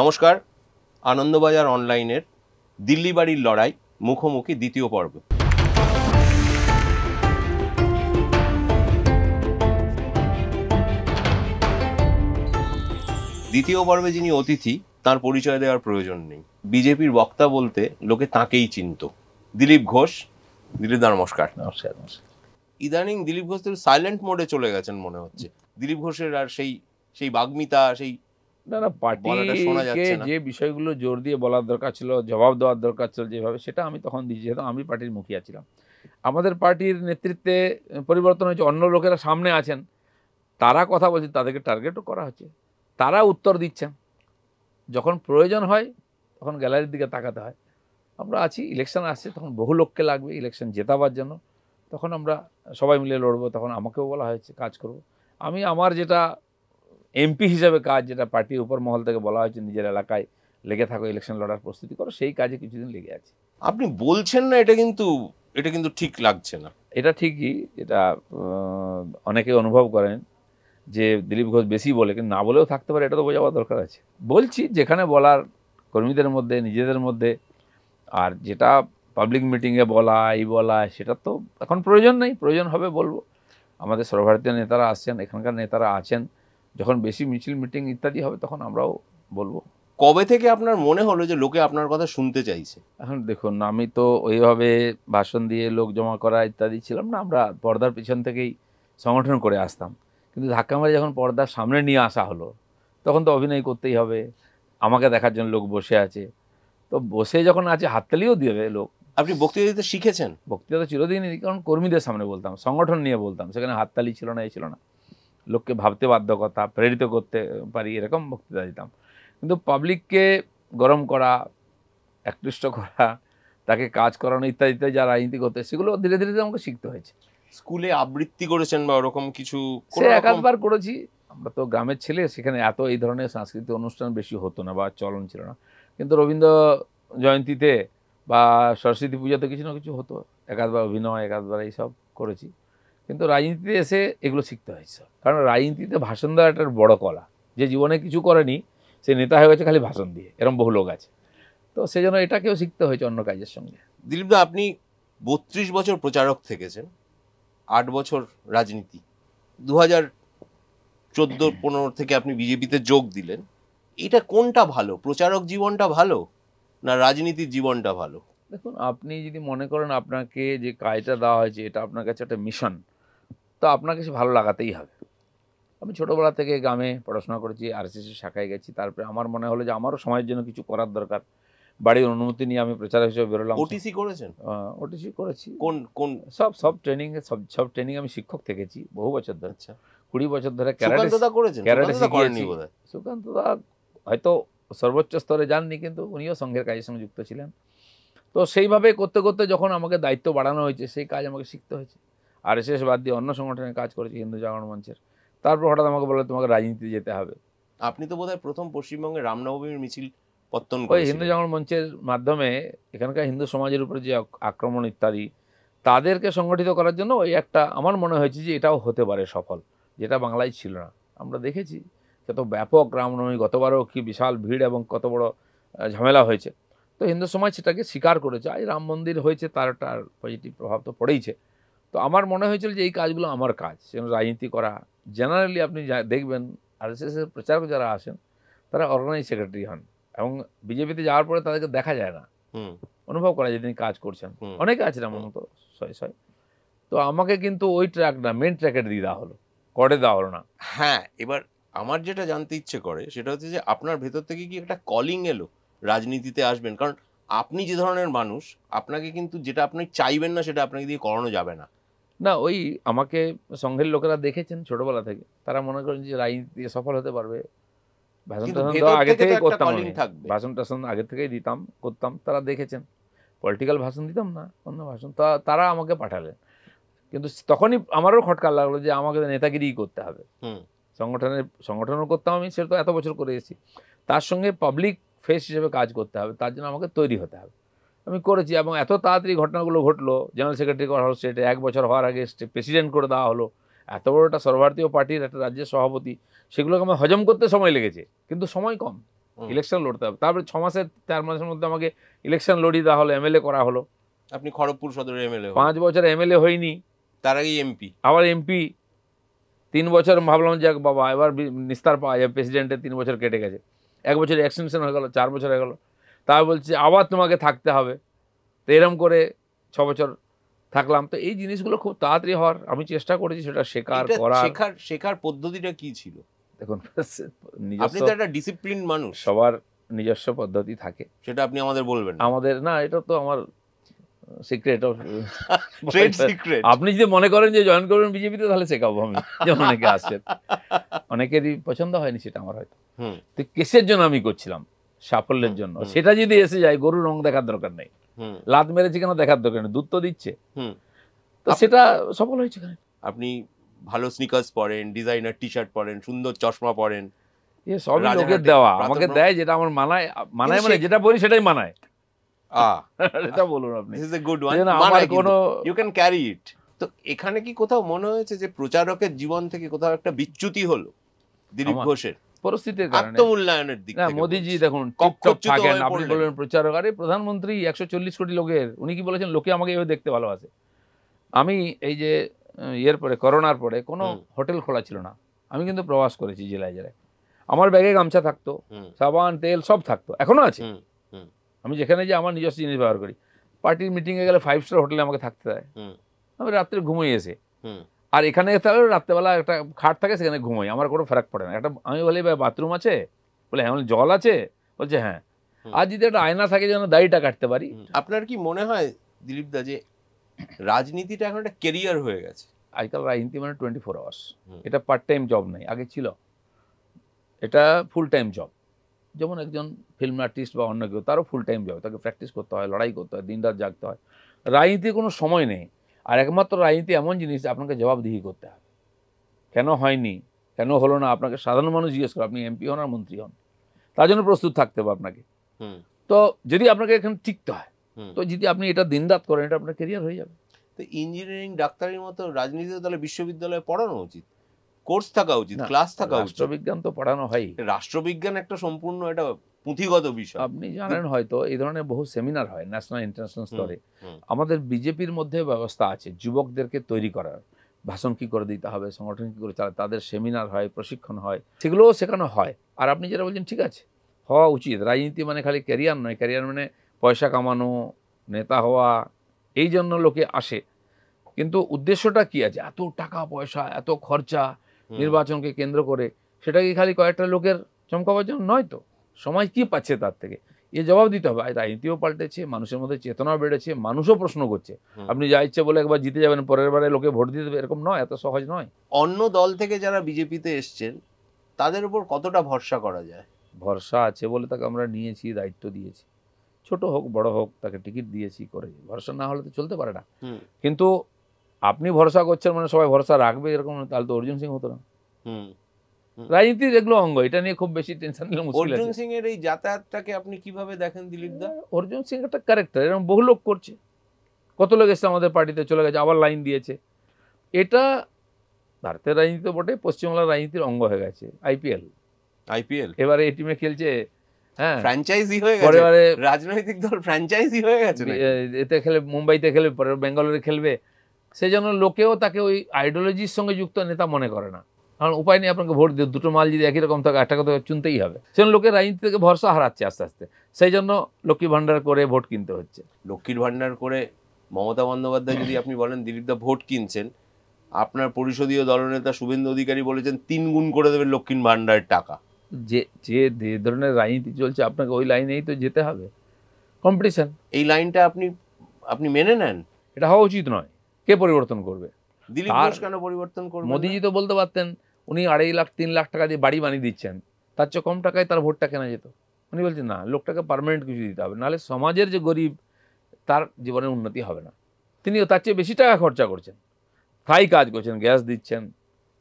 নমস্কার আনন্দবাজার অনলাইনের দিল্লি বাড়ির লড়াই মুখোমুখি দ্বিতীয় পর্ব দ্বিতীয় পর্বে যিনি অতিথি তার পরিচয় দেওয়ার প্রয়োজন নেই বিজেপির বক্তা বলতে লোকে তাকেই চিনত দিলীপ ঘোষ দিলীপ দা নমস্কার নমস্কার ইদানিং দিলীপ ঘোষ সাইলেন্ট মোডে চলে গেছেন মনে হচ্ছে দিলীপ ঘোষের আর সেই সেই বাগ্মিতা সেই না পার্টি যে বিষয়গুলো জোর দিয়ে বলার দরকার ছিল জবাব দেওয়ার দরকার ছিল যেভাবে সেটা আমি তখন দিয়েছি যেহেতু আমি পার্টির মুখিয়া ছিলাম আমাদের পার্টির নেতৃত্বে পরিবর্তন হয়েছে অন্য লোকেরা সামনে আছেন তারা কথা বলছে তাদেরকে টার্গেটও করা হচ্ছে তারা উত্তর দিচ্ছেন যখন প্রয়োজন হয় তখন গ্যালারির দিকে তাকাতে হয় আমরা আছি ইলেকশন আসছে তখন বহু লোককে লাগবে ইলেকশন জেতাবার জন্য তখন আমরা সবাই মিলে লড়বো তখন আমাকেও বলা হয়েছে কাজ করব আমি আমার যেটা এমপি হিসাবে কাজ যেটা পার্টির উপর মহল থেকে বলা হয়েছে নিজের এলাকায় লেগে থাকো ইলেকশন লড়ার প্রস্তুতি করো সেই কাজে কিছুদিন লেগে আছে আপনি বলছেন না এটা কিন্তু এটা কিন্তু ঠিক লাগছে না এটা ঠিকই এটা অনেকে অনুভব করেন যে দিলীপ ঘোষ বেশি বলে কিন্তু না বলেও থাকতে পারে এটা তো বোঝাবার দরকার আছে বলছি যেখানে বলার কর্মীদের মধ্যে নিজেদের মধ্যে আর যেটা পাবলিক মিটিংয়ে বলা এই বলা সেটা তো এখন প্রয়োজন নেই প্রয়োজন হবে বলবো আমাদের সর্বভারতীয় নেতারা আসছেন এখানকার নেতারা আছেন যখন বেশি মিছিল মিটিং ইত্যাদি হবে তখন আমরাও বলবো কবে থেকে আপনার মনে হলো যে লোকে আপনার কথা শুনতে চাইছে এখন দেখুন আমি তো ওইভাবে ভাষণ দিয়ে লোক জমা করা ইত্যাদি ছিলাম না আমরা পর্দার পিছন থেকেই সংগঠন করে আসতাম কিন্তু ধাক্কা মারে যখন পর্দার সামনে নিয়ে আসা হলো তখন তো অভিনয় করতেই হবে আমাকে দেখার জন্য লোক বসে আছে তো বসে যখন আছে হাততালিও দেবে লোক আপনি বক্তৃতা দিতে শিখেছেন বক্তৃতা চিরদিনই কারণ কর্মীদের সামনে বলতাম সংগঠন নিয়ে বলতাম সেখানে হাততালি ছিল না এই ছিল না লোককে ভাবতে বাধ্য কথা প্রেরিত করতে পারি এরকম বক্তৃতা দিতাম কিন্তু পাবলিককে গরম করা একৃষ্ট করা তাকে কাজ করানো ইত্যাদি যা রাজনীতি করতে সেগুলো ধীরে ধীরে আমাকে শিখতে হয়েছে স্কুলে আবৃত্তি করেছেন বা ওরকম কিছু একাধবার করেছি আমরা তো গ্রামের ছেলে সেখানে এত এই ধরনের সাংস্কৃতিক অনুষ্ঠান বেশি হতো না বা চলন ছিল না কিন্তু রবীন্দ্র জয়ন্তীতে বা সরস্বতী পুজোতে কিছু না কিছু হতো একাধবার অভিনয় একাধবার এইসব করেছি কিন্তু রাজনীতিতে এসে এগুলো শিখতে হয়েছে কারণ রাজনীতিতে ভাষণ দেওয়া একটা বড় কলা যে জীবনে কিছু করেনি সে নেতা হয়ে গেছে খালি ভাষণ দিয়ে এরকম বহু লোক আছে তো সেজন্য এটাকেও শিখতে হয়েছে অন্য কাজের সঙ্গে দিলীপ দা আপনি বত্রিশ বছর প্রচারক থেকেছেন আট বছর রাজনীতি দু হাজার চোদ্দো পনেরো থেকে আপনি বিজেপিতে যোগ দিলেন এটা কোনটা ভালো প্রচারক জীবনটা ভালো না রাজনীতির জীবনটা ভালো দেখুন আপনি যদি মনে করেন আপনাকে যে কাজটা দেওয়া হয়েছে এটা আপনার কাছে একটা মিশন তো আপনাকে সে ভালো লাগাতেই হবে আমি ছোটোবেলা থেকে গ্রামে পড়াশোনা করেছি আরসিসি শাখায় গেছি তারপরে আমার মনে হলো যে আমারও সময়ের জন্য কিছু করার দরকার বাড়ির অনুমতি নিয়ে আমি প্রচার হিসেবে বেরোলাম ওটিসি করেছেন ওটিসি করেছি কোন কোন সব সব ট্রেনিং সব সব ট্রেনিং আমি শিক্ষক থেকেছি বহু বছর ধরে আচ্ছা কুড়ি বছর ধরে সুকান্ত দা হয়তো সর্বোচ্চ স্তরে যাননি কিন্তু উনিও সংঘের কাজের সঙ্গে যুক্ত ছিলেন তো সেইভাবে করতে করতে যখন আমাকে দায়িত্ব বাড়ানো হয়েছে সেই কাজ আমাকে শিখতে হয়েছে আর এসএস বাদ দিয়ে অন্য সংগঠনে কাজ করেছি হিন্দু জাগরণ মঞ্চের তারপর হঠাৎ আমাকে বলে তোমাকে রাজনীতিতে যেতে হবে আপনি তো বোধহয় প্রথম পশ্চিমবঙ্গে রামনবমীর মিছিল পত্তন ওই হিন্দু জাগরণ মঞ্চের মাধ্যমে এখানকার হিন্দু সমাজের উপরে যে আক্রমণ ইত্যাদি তাদেরকে সংগঠিত করার জন্য ওই একটা আমার মনে হয়েছে যে এটাও হতে পারে সফল যেটা বাংলায় ছিল না আমরা দেখেছি কত ব্যাপক রামনবমী গতবারও কি বিশাল ভিড় এবং কত বড় ঝামেলা হয়েছে তো হিন্দু সমাজ সেটাকে স্বীকার করেছে আজ রাম মন্দির হয়েছে তার একটা পজিটিভ প্রভাব তো পড়েইছে তো আমার মনে হয়েছিল যে এই কাজগুলো আমার কাজ যেমন রাজনীতি করা জেনারেলি আপনি দেখবেন আর এস প্রচারক যারা আসেন তারা অর্গানাইজ সেক্রেটারি হন এবং বিজেপিতে যাওয়ার পরে তাদেরকে দেখা যায় না অনুভব করা যে তিনি কাজ করছেন অনেকে আছেন আমার মতো সয় সয় তো আমাকে কিন্তু ওই ট্র্যাক না মেন ট্র্যাকে দিয়ে দেওয়া হলো করে দেওয়া হলো না হ্যাঁ এবার আমার যেটা জানতে ইচ্ছে করে সেটা হচ্ছে যে আপনার ভেতর থেকে কি একটা কলিং এলো রাজনীতিতে আসবেন কারণ আপনি যে ধরনের মানুষ আপনাকে কিন্তু যেটা আপনি চাইবেন না সেটা আপনাকে দিয়ে করানো যাবে না না ওই আমাকে সংঘের লোকেরা দেখেছেন ছোটবেলা থেকে তারা মনে করেন যে রাজনীতি সফল হতে পারবে ভাষণ টাষণ আগে থেকে করতাম ভাষণ টাষণ আগে থেকেই দিতাম করতাম তারা দেখেছেন পলিটিক্যাল ভাষণ দিতাম না অন্য ভাষণ তা তারা আমাকে পাঠালেন কিন্তু তখনই আমারও খটকা লাগলো যে আমাকে নেতাগিরিই করতে হবে সংগঠনের সংগঠনও করতাম আমি সেটা তো এত বছর করে এসেছি তার সঙ্গে পাবলিক ফেস হিসেবে কাজ করতে হবে তার জন্য আমাকে তৈরি হতে হবে আমি করেছি এবং এত তাড়াতাড়ি ঘটনাগুলো ঘটলো জেনারেল সেক্রেটারি করা হলো স্টেটে এক বছর হওয়ার আগে প্রেসিডেন্ট করে দেওয়া হলো এত বড় একটা সর্বভারতীয় পার্টির একটা রাজ্যের সভাপতি সেগুলোকে আমার হজম করতে সময় লেগেছে কিন্তু সময় কম ইলেকশন লড়তে হবে তারপরে ছ মাসের চার মাসের মধ্যে আমাকে ইলেকশন লড়িয়ে দেওয়া হলো এমএলএ করা হলো আপনি খড়গপুর সদরের এমএলএ পাঁচ বছর এমএলএ হয়নি তার আগে এমপি আবার এমপি তিন বছর ভাবলাম যাক বাবা এবার নিস্তার পাওয়া যায় প্রেসিডেন্টের তিন বছর কেটে গেছে এক বছর এক্সটেনশন হয়ে গেল চার বছর হয়ে গেলো তাই বলছে আবার তোমাকে থাকতে হবে তো এরম করে ছ বছর থাকলাম তো এই জিনিসগুলো খুব তাড়াতাড়ি হওয়ার আমি চেষ্টা করেছি সেটা শেখার করা শেখার শেখার পদ্ধতিটা কি ছিল দেখুন আপনি তো একটা ডিসিপ্লিন মানুষ সবার নিজস্ব পদ্ধতি থাকে সেটা আপনি আমাদের বলবেন আমাদের না এটা তো আমার সিক্রেট সিক্রেট আপনি যদি মনে করেন যে জয়েন করবেন বিজেপিতে তাহলে শেখাবো আমি যেমন অনেকে আসছেন অনেকেরই পছন্দ হয়নি সেটা আমার হয়তো তো কেসের জন্য আমি করছিলাম সাফল্যের জন্য সেটা যদি এসে যায় গরুর রং দেখার দরকার নেই লাদ মেরেছে কেন দেখার দরকার নেই দুধ দিচ্ছে তো সেটা সফল হয়েছে কেন আপনি ভালো স্নিকার্স পরেন ডিজাইনার টি শার্ট পরেন সুন্দর চশমা পরেন সবই লোকের দেওয়া আমাকে দেয় যেটা আমার মানায় মানায় মানে যেটা বলি সেটাই মানায় এটা বলুন আপনি ইজ এ গুড ওয়ান আমার কোনো ইউ ক্যান ক্যারি ইট তো এখানে কি কোথাও মনে হয়েছে যে প্রচারকের জীবন থেকে কোথাও একটা বিচ্যুতি হলো দিলীপ ঘোষের আমি কিন্তু প্রবাস করেছি জেলায় জেলায় আমার ব্যাগে গামছা থাকতো সাবান তেল সব থাকতো এখনো আছে আমি যেখানে যে আমার নিজস্ব জিনিস ব্যবহার করি পার্টির মিটিং এ গেলে ফাইভ স্টার হোটেলে আমাকে থাকতে হয় আমি রাত্রে ঘুমিয়ে এসে আর এখানে তাহলে রাত্রেবেলা একটা খাট থাকে সেখানে ঘুমোই আমার কোনো ফারাক পড়ে না একটা আমি বলি ভাই বাথরুম আছে বলে হ্যাঁ জল আছে বলছে হ্যাঁ আর যদি একটা আয়না থাকে যেন দাড়িটা কাটতে পারি আপনার কি মনে হয় দিলীপ দা যে রাজনীতিটা এখন একটা কেরিয়ার হয়ে গেছে আজকাল রাজনীতি মানে টোয়েন্টি ফোর আওয়ার্স এটা পার্ট টাইম জব নাই আগে ছিল এটা ফুল টাইম জব যেমন একজন ফিল্ম আর্টিস্ট বা অন্য কেউ তারও ফুল টাইম জব তাকে প্র্যাকটিস করতে হয় লড়াই করতে হয় দিন রাত জাগতে হয় রাজনীতির কোনো সময় নেই আর একমাত্র রাজনীতি এমন জিনিস আপনাকে জবাবদিহি করতে হবে কেন হয়নি কেন হলো না আপনাকে সাধারণ মানুষ জিজ্ঞেস করে আপনি এমপি হন আর মন্ত্রী হন তার জন্য প্রস্তুত থাকতে হবে আপনাকে তো যদি আপনাকে এখানে টিকতে হয় তো যদি আপনি এটা দিনরাত করেন এটা আপনার কেরিয়ার হয়ে যাবে তো ইঞ্জিনিয়ারিং ডাক্তারির মতো রাজনীতি তাহলে বিশ্ববিদ্যালয়ে পড়ানো উচিত কোর্স থাকা উচিত ক্লাস থাকা উচিত রাষ্ট্রবিজ্ঞান তো পড়ানো হয় রাষ্ট্রবিজ্ঞান একটা সম্পূর্ণ এটা পুঁথিগত বিষয় আপনি জানেন হয়তো এই ধরনের বহু সেমিনার হয় ন্যাশনাল ইন্টারন্যাশনাল স্তরে আমাদের বিজেপির মধ্যে ব্যবস্থা আছে যুবকদেরকে তৈরি করার ভাষণ কি করে দিতে হবে সংগঠন কী করে চালা তাদের সেমিনার হয় প্রশিক্ষণ হয় সেগুলোও শেখানো হয় আর আপনি যেটা বলছেন ঠিক আছে হওয়া উচিত রাজনীতি মানে খালি ক্যারিয়ার নয় ক্যারিয়ার মানে পয়সা কামানো নেতা হওয়া এই জন্য লোকে আসে কিন্তু উদ্দেশ্যটা কি আছে এত টাকা পয়সা এত খরচা নির্বাচনকে কেন্দ্র করে সেটা কি খালি কয়েকটা লোকের চমকাবার জন্য নয় তো সমাজ কি পাচ্ছে তার থেকে এ জবাব দিতে হবে রাজনীতিও পাল্টেছে মানুষের মধ্যে চেতনাও বেড়েছে মানুষও প্রশ্ন করছে আপনি যা ইচ্ছে বলে একবার জিতে যাবেন পরের বারে লোকে ভোট দিতে দেবে এরকম নয় এত সহজ নয় অন্য দল থেকে যারা বিজেপিতে এসছেন তাদের উপর কতটা ভরসা করা যায় ভরসা আছে বলে তাকে আমরা নিয়েছি দায়িত্ব দিয়েছি ছোট হোক বড় হোক তাকে টিকিট দিয়েছি করে ভরসা না হলে তো চলতে পারে না কিন্তু আপনি ভরসা করছেন মানে সবাই ভরসা রাখবে এরকম তাহলে তো অর্জুন সিং হতো না রাজনীতির এগুলো অঙ্গ এটা নিয়ে খুব বেশি টেনশন নিলাম অর্জুন সিং এর এই যাতায়াতটাকে আপনি কিভাবে দেখেন দিলীপ দা হ্যাঁ, অর্জুন সিং একটা ক্যারেক্টার এরকম বহু লোক করছে কত লোক এসছে আমাদের পার্টিতে চলে গেছে আবার লাইন দিয়েছে এটা ভারতের রাজনীতি তো বটে পশ্চিমবাংলার রাজনীতির অঙ্গ হয়ে গেছে আইপিএল আইপিএল এবারে এই টিমে খেলছে হ্যাঁ। রাজনৈতিক দল হয়ে গেছে এতে খেলে মুম্বাইতে খেলবে পরে ব্যাঙ্গালোরে খেলবে সেই জন্য লোকেও তাকে ওই আইডিওলজির সঙ্গে যুক্ত নেতা মনে করে না কারণ উপায় নেই আপনাকে ভোট দিয়ে দুটো মাল যদি একই রকম থাকে একটা কথা চুনতেই হবে সেজন্য লোকের রাজনীতি থেকে ভরসা হারাচ্ছে আস্তে আস্তে সেই জন্য লক্ষ্মীর ভাণ্ডার করে ভোট কিনতে হচ্ছে লক্ষ্মীর ভাণ্ডার করে মমতা বন্দ্যোপাধ্যায় যদি আপনি বলেন দিলীপদা ভোট কিনছেন আপনার পরিষদীয় দলনেতা শুভেন্দু অধিকারী বলেছেন তিন গুণ করে দেবেন লক্ষ্মীর ভাণ্ডারের টাকা যে যে ধরনের রাজনীতি চলছে আপনাকে ওই লাইনেই তো যেতে হবে কম্পিটিশন এই লাইনটা আপনি আপনি মেনে নেন এটা হওয়া উচিত নয় কে পরিবর্তন করবে দিলীপ ঘোষ কেন পরিবর্তন করবে মোদিজি তো বলতে পারতেন উনি আড়াই লাখ তিন লাখ টাকা দিয়ে বাড়ি বানিয়ে দিচ্ছেন তার চেয়ে কম টাকায় তার ভোটটা কেনা যেত উনি বলছেন না লোকটাকে পারমানেন্ট কিছু দিতে হবে নাহলে সমাজের যে গরিব তার জীবনের উন্নতি হবে না তিনিও তার চেয়ে বেশি টাকা খরচা করছেন তাই কাজ করছেন গ্যাস দিচ্ছেন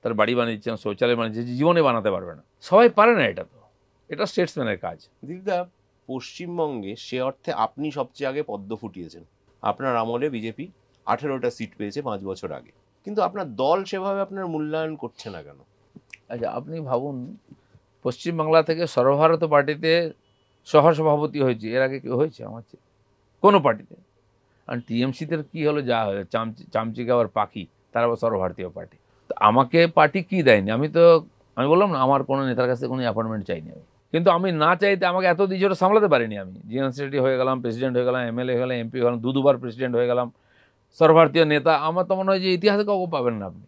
তার বাড়ি বানিয়েছেন শৌচালয় বানিয়েছেন জীবনে বানাতে পারবে না সবাই পারে না এটা তো এটা স্টেটসম্যানের কাজ দিদিদা পশ্চিমবঙ্গে সে অর্থে আপনি সবচেয়ে আগে পদ্ম ফুটিয়েছেন আপনার আমলে বিজেপি আঠেরোটা সিট পেয়েছে পাঁচ বছর আগে কিন্তু আপনার দল সেভাবে আপনার মূল্যায়ন করছে না কেন আচ্ছা আপনি ভাবুন পশ্চিমবাংলা থেকে সর্বভারত পার্টিতে সহসভাপতি হয়েছে এর আগে কেউ হয়েছে আমার চেয়ে কোনো পার্টিতে আর টিএমসিতে কী হলো যা হলো চামচি চামচিকে আবার পাখি তার আবার সর্বভারতীয় পার্টি তো আমাকে পার্টি কী দেয়নি আমি তো আমি বললাম না আমার কোনো নেতার কাছে কোনো অ্যাপয়েন্টমেন্ট চাইনি আমি কিন্তু আমি না চাইতে আমাকে এত দিয়েছে সামলাতে পারিনি আমি জিএন সেক্রেটারি হয়ে গেলাম প্রেসিডেন্ট হয়ে গেলাম এমএলএ হয়ে গেলাম এমপি হয়ে গেলাম দু দুবার প্রেসিডেন্ট হয়ে গেলাম সর্বভারতীয় নেতা আমার তো মনে হয় যে ইতিহাসে কাউকে পাবেন না আপনি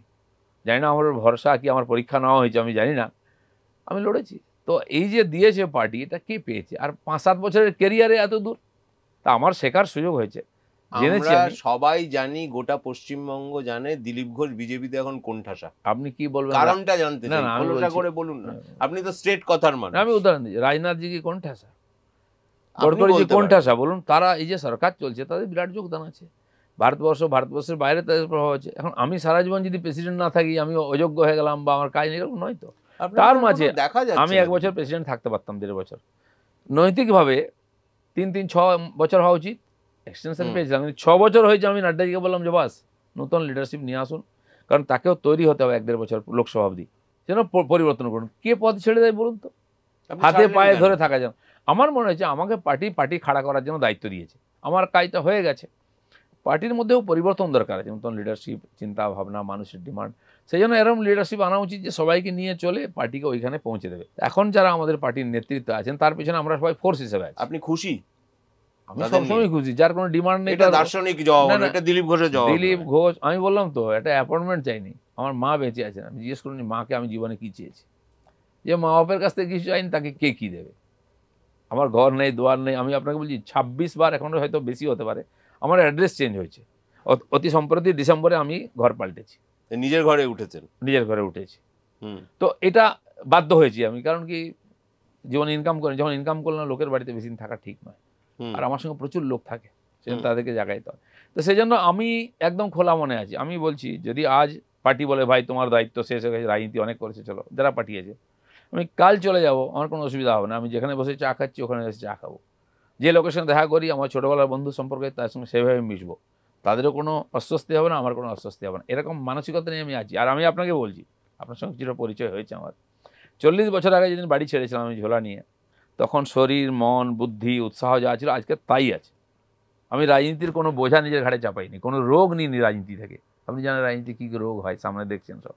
জানি না আমার ভরসা কি আমার পরীক্ষা নেওয়া হয়েছে আমি জানি না আমি লড়েছি তো এই যে দিয়েছে পার্টি এটা কে পেয়েছে আর পাঁচ সাত বছরের কেরিয়ারে এত দূর তা আমার শেখার সুযোগ হয়েছে জেনেছি সবাই জানি গোটা পশ্চিমবঙ্গ জানে দিলীপ ঘোষ বিজেপিতে এখন ঠাসা আপনি কি বলবেন কারণটা জানতে না আমি করে বলুন না আপনি তো স্ট্রেট কথার মানে আমি উদাহরণ দিচ্ছি রাজনাথজি কি ঠাসা গড়করিজি ঠাসা বলুন তারা এই যে সরকার চলছে তাদের বিরাট যোগদান আছে ভারতবর্ষ ভারতবর্ষের বাইরে তাদের প্রভাব আছে এখন আমি সারা জীবন যদি প্রেসিডেন্ট না থাকি আমি অযোগ্য হয়ে গেলাম বা আমার কাজ এরকম নয় তো তার মাঝে আমি এক বছর প্রেসিডেন্ট থাকতে পারতাম দেড় বছর নৈতিকভাবে তিন তিন ছ বছর হওয়া উচিত এক্সটেনশন পেয়েছিলাম কিন্তু ছ বছর হয়েছে আমি নাড্ডাজিকে বললাম যে বাস নতুন লিডারশিপ নিয়ে আসুন কারণ তাকেও তৈরি হতে হবে এক দেড় বছর লোকসভা অবধি যেন পরিবর্তন করুন কে পদ ছেড়ে দেয় বলুন তো হাতে পায়ে ধরে থাকা যেন আমার মনে হয়েছে আমাকে পার্টি পার্টি খাড়া করার জন্য দায়িত্ব দিয়েছে আমার কাজটা হয়ে গেছে পার্টির মধ্যেও পরিবর্তন দরকার আছে নতুন লিডারশিপ চিন্তা ভাবনা মানুষের ডিমান্ড সেই জন্য এরকম লিডারশিপ আনা উচিত যে সবাইকে নিয়ে চলে পার্টিকে ওইখানে পৌঁছে দেবে এখন যারা আমাদের পার্টির নেতৃত্ব আছেন তার পিছনে আমরা সবাই ফোর্স হিসেবে আছি আপনি খুশি আমি সবসময় খুশি যার কোনো ডিমান্ড নেই এটা দার্শনিক জবাব এটা দিলীপ ঘোষের জবাব দিলীপ ঘোষ আমি বললাম তো একটা অ্যাপয়েন্টমেন্ট চাইনি আমার মা বেঁচে আছেন আমি জিজ্ঞেস করিনি মাকে আমি জীবনে কী চেয়েছি যে মা বাপের কাছ থেকে কিছু চাইনি তাকে কে কী দেবে আমার ঘর নেই দোয়ার নেই আমি আপনাকে বলছি ছাব্বিশ বার এখন হয়তো বেশি হতে পারে আমার অ্যাড্রেস চেঞ্জ হয়েছে অতি সম্প্রতি ডিসেম্বরে আমি ঘর পাল্টেছি নিজের ঘরে উঠেছেন নিজের ঘরে উঠেছি তো এটা বাধ্য হয়েছি আমি কারণ কি যেমন ইনকাম করে যখন ইনকাম করলাম লোকের বাড়িতে বেশি থাকা ঠিক নয় আর আমার সঙ্গে প্রচুর লোক থাকে সেজন্য তাদেরকে জাগাইতে হয় তো সেই জন্য আমি একদম খোলা মনে আছি আমি বলছি যদি আজ পার্টি বলে ভাই তোমার দায়িত্ব শেষ হয়ে গেছে রাজনীতি অনেক করেছে চলো যারা পাঠিয়েছে আমি কাল চলে যাব আমার কোনো অসুবিধা হবে না আমি যেখানে বসে চা খাচ্ছি ওখানে বসে চা খাবো যে লোকের সঙ্গে দেখা করি আমার ছোটোবেলার বন্ধু সম্পর্কে তার সঙ্গে সেভাবে মিশবো তাদেরও কোনো অস্বস্তি হবে না আমার কোনো অস্বস্তি হবে না এরকম মানসিকতা নিয়ে আমি আছি আর আমি আপনাকে বলছি আপনার সঙ্গে কিছুটা পরিচয় হয়েছে আমার চল্লিশ বছর আগে যেদিন বাড়ি ছেড়েছিলাম আমি ঝোলা নিয়ে তখন শরীর মন বুদ্ধি উৎসাহ যা ছিল আজকে তাই আছে আমি রাজনীতির কোনো বোঝা নিজের ঘাড়ে চাপাইনি কোনো রোগ নিই রাজনীতি থেকে আপনি জানেন রাজনীতি কী রোগ হয় সামনে দেখছেন সব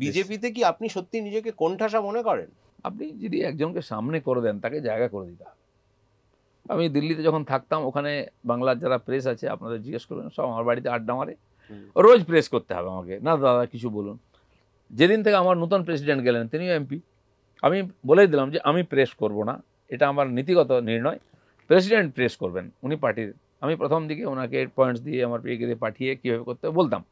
বিজেপিতে কি আপনি সত্যি নিজেকে কোণঠাসা মনে করেন আপনি যদি একজনকে সামনে করে দেন তাকে জায়গা করে দিতে হবে আমি দিল্লিতে যখন থাকতাম ওখানে বাংলার যারা প্রেস আছে আপনারা জিজ্ঞেস করবেন সব আমার বাড়িতে আড্ডা মারে রোজ প্রেস করতে হবে আমাকে না দাদা কিছু বলুন যেদিন থেকে আমার নতুন প্রেসিডেন্ট গেলেন তিনিও এমপি আমি বলে দিলাম যে আমি প্রেস করব না এটা আমার নীতিগত নির্ণয় প্রেসিডেন্ট প্রেস করবেন উনি পার্টির আমি প্রথম দিকে ওনাকে পয়েন্টস দিয়ে আমার পিএকে দিয়ে পাঠিয়ে কীভাবে করতে বলতাম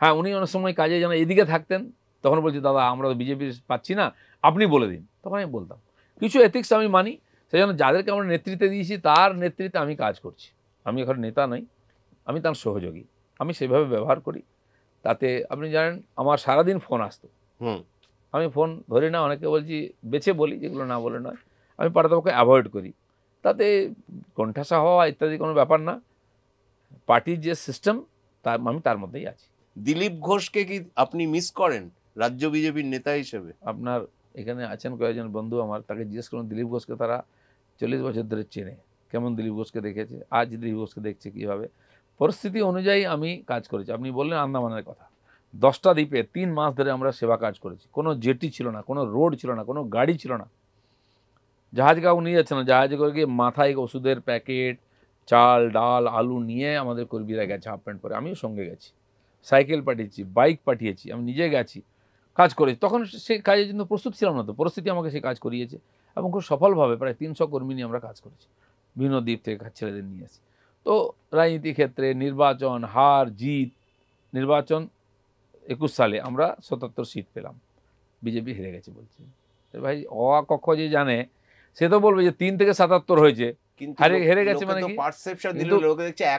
হ্যাঁ উনি অনেক সময় কাজে যেন এদিকে থাকতেন তখন বলছি দাদা আমরা তো বিজেপি পাচ্ছি না আপনি বলে দিন তখন আমি বলতাম কিছু এথিক্স আমি মানি সেই জন্য যাদেরকে আমরা নেতৃত্বে দিয়েছি তার নেতৃত্বে আমি কাজ করছি আমি এখন নেতা নই আমি তার সহযোগী আমি সেভাবে ব্যবহার করি তাতে আপনি জানেন আমার সারাদিন ফোন আসতো আমি ফোন ধরি না অনেকে বলছি বেছে বলি যেগুলো না বলে নয় আমি পাঠাতামকে অ্যাভয়েড করি তাতে কণ্ঠাসা হওয়া ইত্যাদি কোনো ব্যাপার না পার্টির যে সিস্টেম তার আমি তার মধ্যেই আছি দিলীপ ঘোষকে কি আপনি মিস করেন রাজ্য বিজেপির নেতা হিসেবে আপনার এখানে আছেন কয়েকজন বন্ধু আমার তাকে জিজ্ঞেস করুন দিলীপ ঘোষকে তারা চল্লিশ বছর ধরে চেনে কেমন দিলীপ ঘোষকে দেখেছে আজ দিলীপ ঘোষকে দেখছে কীভাবে পরিস্থিতি অনুযায়ী আমি কাজ করেছি আপনি বললেন আন্দামানের কথা দশটা দ্বীপে তিন মাস ধরে আমরা সেবা কাজ করেছি কোনো জেটি ছিল না কোনো রোড ছিল না কোনো গাড়ি ছিল না জাহাজ কাউ নিয়ে যাচ্ছে না জাহাজে করে গিয়ে মাথায় ওষুধের প্যাকেট চাল ডাল আলু নিয়ে আমাদের কর্মীরা গেছে হাফ প্যান্ট পরে আমিও সঙ্গে গেছি সাইকেল পাঠিয়েছি বাইক পাঠিয়েছি আমি নিজে গেছি কাজ করেছি তখন সে কাজের জন্য প্রস্তুত ছিলাম না তো পরিস্থিতি আমাকে সে কাজ করিয়েছে এবং খুব সফলভাবে প্রায় তিনশো কর্মী নিয়ে আমরা কাজ করেছি বিভিন্ন দ্বীপ থেকে ছেলেদের নিয়ে এসে তো রাজনীতি ক্ষেত্রে নির্বাচন হার জিত নির্বাচন একুশ সালে আমরা সতাত্তর সিট পেলাম বিজেপি হেরে গেছে বলছে ভাই অ কক্ষ যে জানে সে তো বলবে যে তিন থেকে সাতাত্তর হয়েছে হেরে গেছে মানে হ্যাঁ।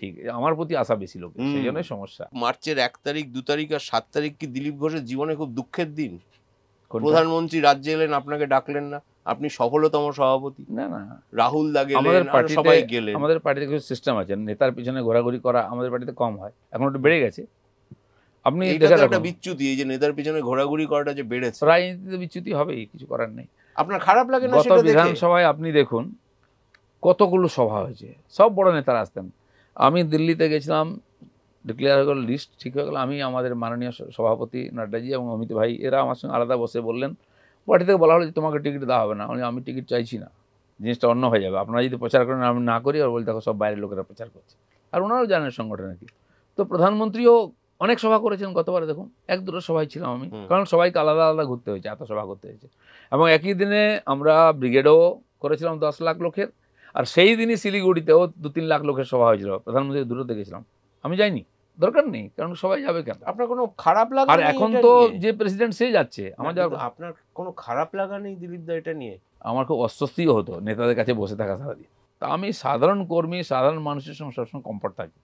ঠিক আমার প্রতি আশা বেশি লোকের জন্যই সমস্যা মার্চের এক তারিখ দু তারিখ আর সাত তারিখ কি দিলীপ ঘোষের জীবনে খুব দুঃখের দিন প্রধানমন্ত্রী রাজ্যে এলেন আপনাকে ডাকলেন না আপনি সফলতম সভাপতি না না রাহুল দা আমাদের পার্টি সবাই গেলেন আমাদের পার্টিতে কিছু সিস্টেম আছে নেতার পিছনে ঘোরাঘুরি করা আমাদের পার্টিতে কম হয় এখন একটু বেড়ে গেছে আপনি একটা বিচ্যুতি এই যে নেতার পিছনে ঘোরাঘুরি করাটা যে বেড়েছে রাজনীতিতে বিচ্যুতি হবেই কিছু করার নেই আপনার খারাপ লাগে না সেটা বিধানসভায় আপনি দেখুন কতগুলো সভা হয়েছে সব বড় নেতারা আসতেন আমি দিল্লিতে গেছিলাম ডিক্লেয়ার হয়ে গেল লিস্ট ঠিক হয়ে গেল আমি আমাদের মাননীয় সভাপতি নাড্ডাজি এবং অমিত ভাই এরা আমার সঙ্গে আলাদা বসে বললেন পার্টি থেকে বলা হলো যে তোমাকে টিকিট দেওয়া হবে না আমি টিকিট চাইছি না জিনিসটা অন্য হয়ে যাবে আপনারা যদি প্রচার করেন আমি না করি আর বলি দেখো সব বাইরের লোকেরা প্রচার করছে আর ওনারাও জানেন সংগঠনে কি তো প্রধানমন্ত্রীও অনেক সভা করেছেন গতবারে দেখুন এক দুটো সভায় ছিলাম আমি কারণ সবাইকে আলাদা আলাদা ঘুরতে হয়েছে এত সভা করতে হয়েছে এবং একই দিনে আমরা ব্রিগেডও করেছিলাম দশ লাখ লোকের আর সেই দিনই শিলিগুড়িতেও দু তিন লাখ লোকের সভা হয়েছিল প্রধানমন্ত্রী দুটোতে গেছিলাম আমি যাইনি দরকার নেই কারণ সবাই যাবে কেন আপনার কোনো খারাপ লাগা আর এখন তো যে প্রেসিডেন্ট সে যাচ্ছে আমাদের আপনার কোনো খারাপ লাগা নেই দিলীপ দা এটা নিয়ে আমার খুব অস্বস্তিও হতো নেতাদের কাছে বসে থাকা সারাদিন তা আমি সাধারণ কর্মী সাধারণ মানুষের সঙ্গে সবসময় কমফর্ট থাকি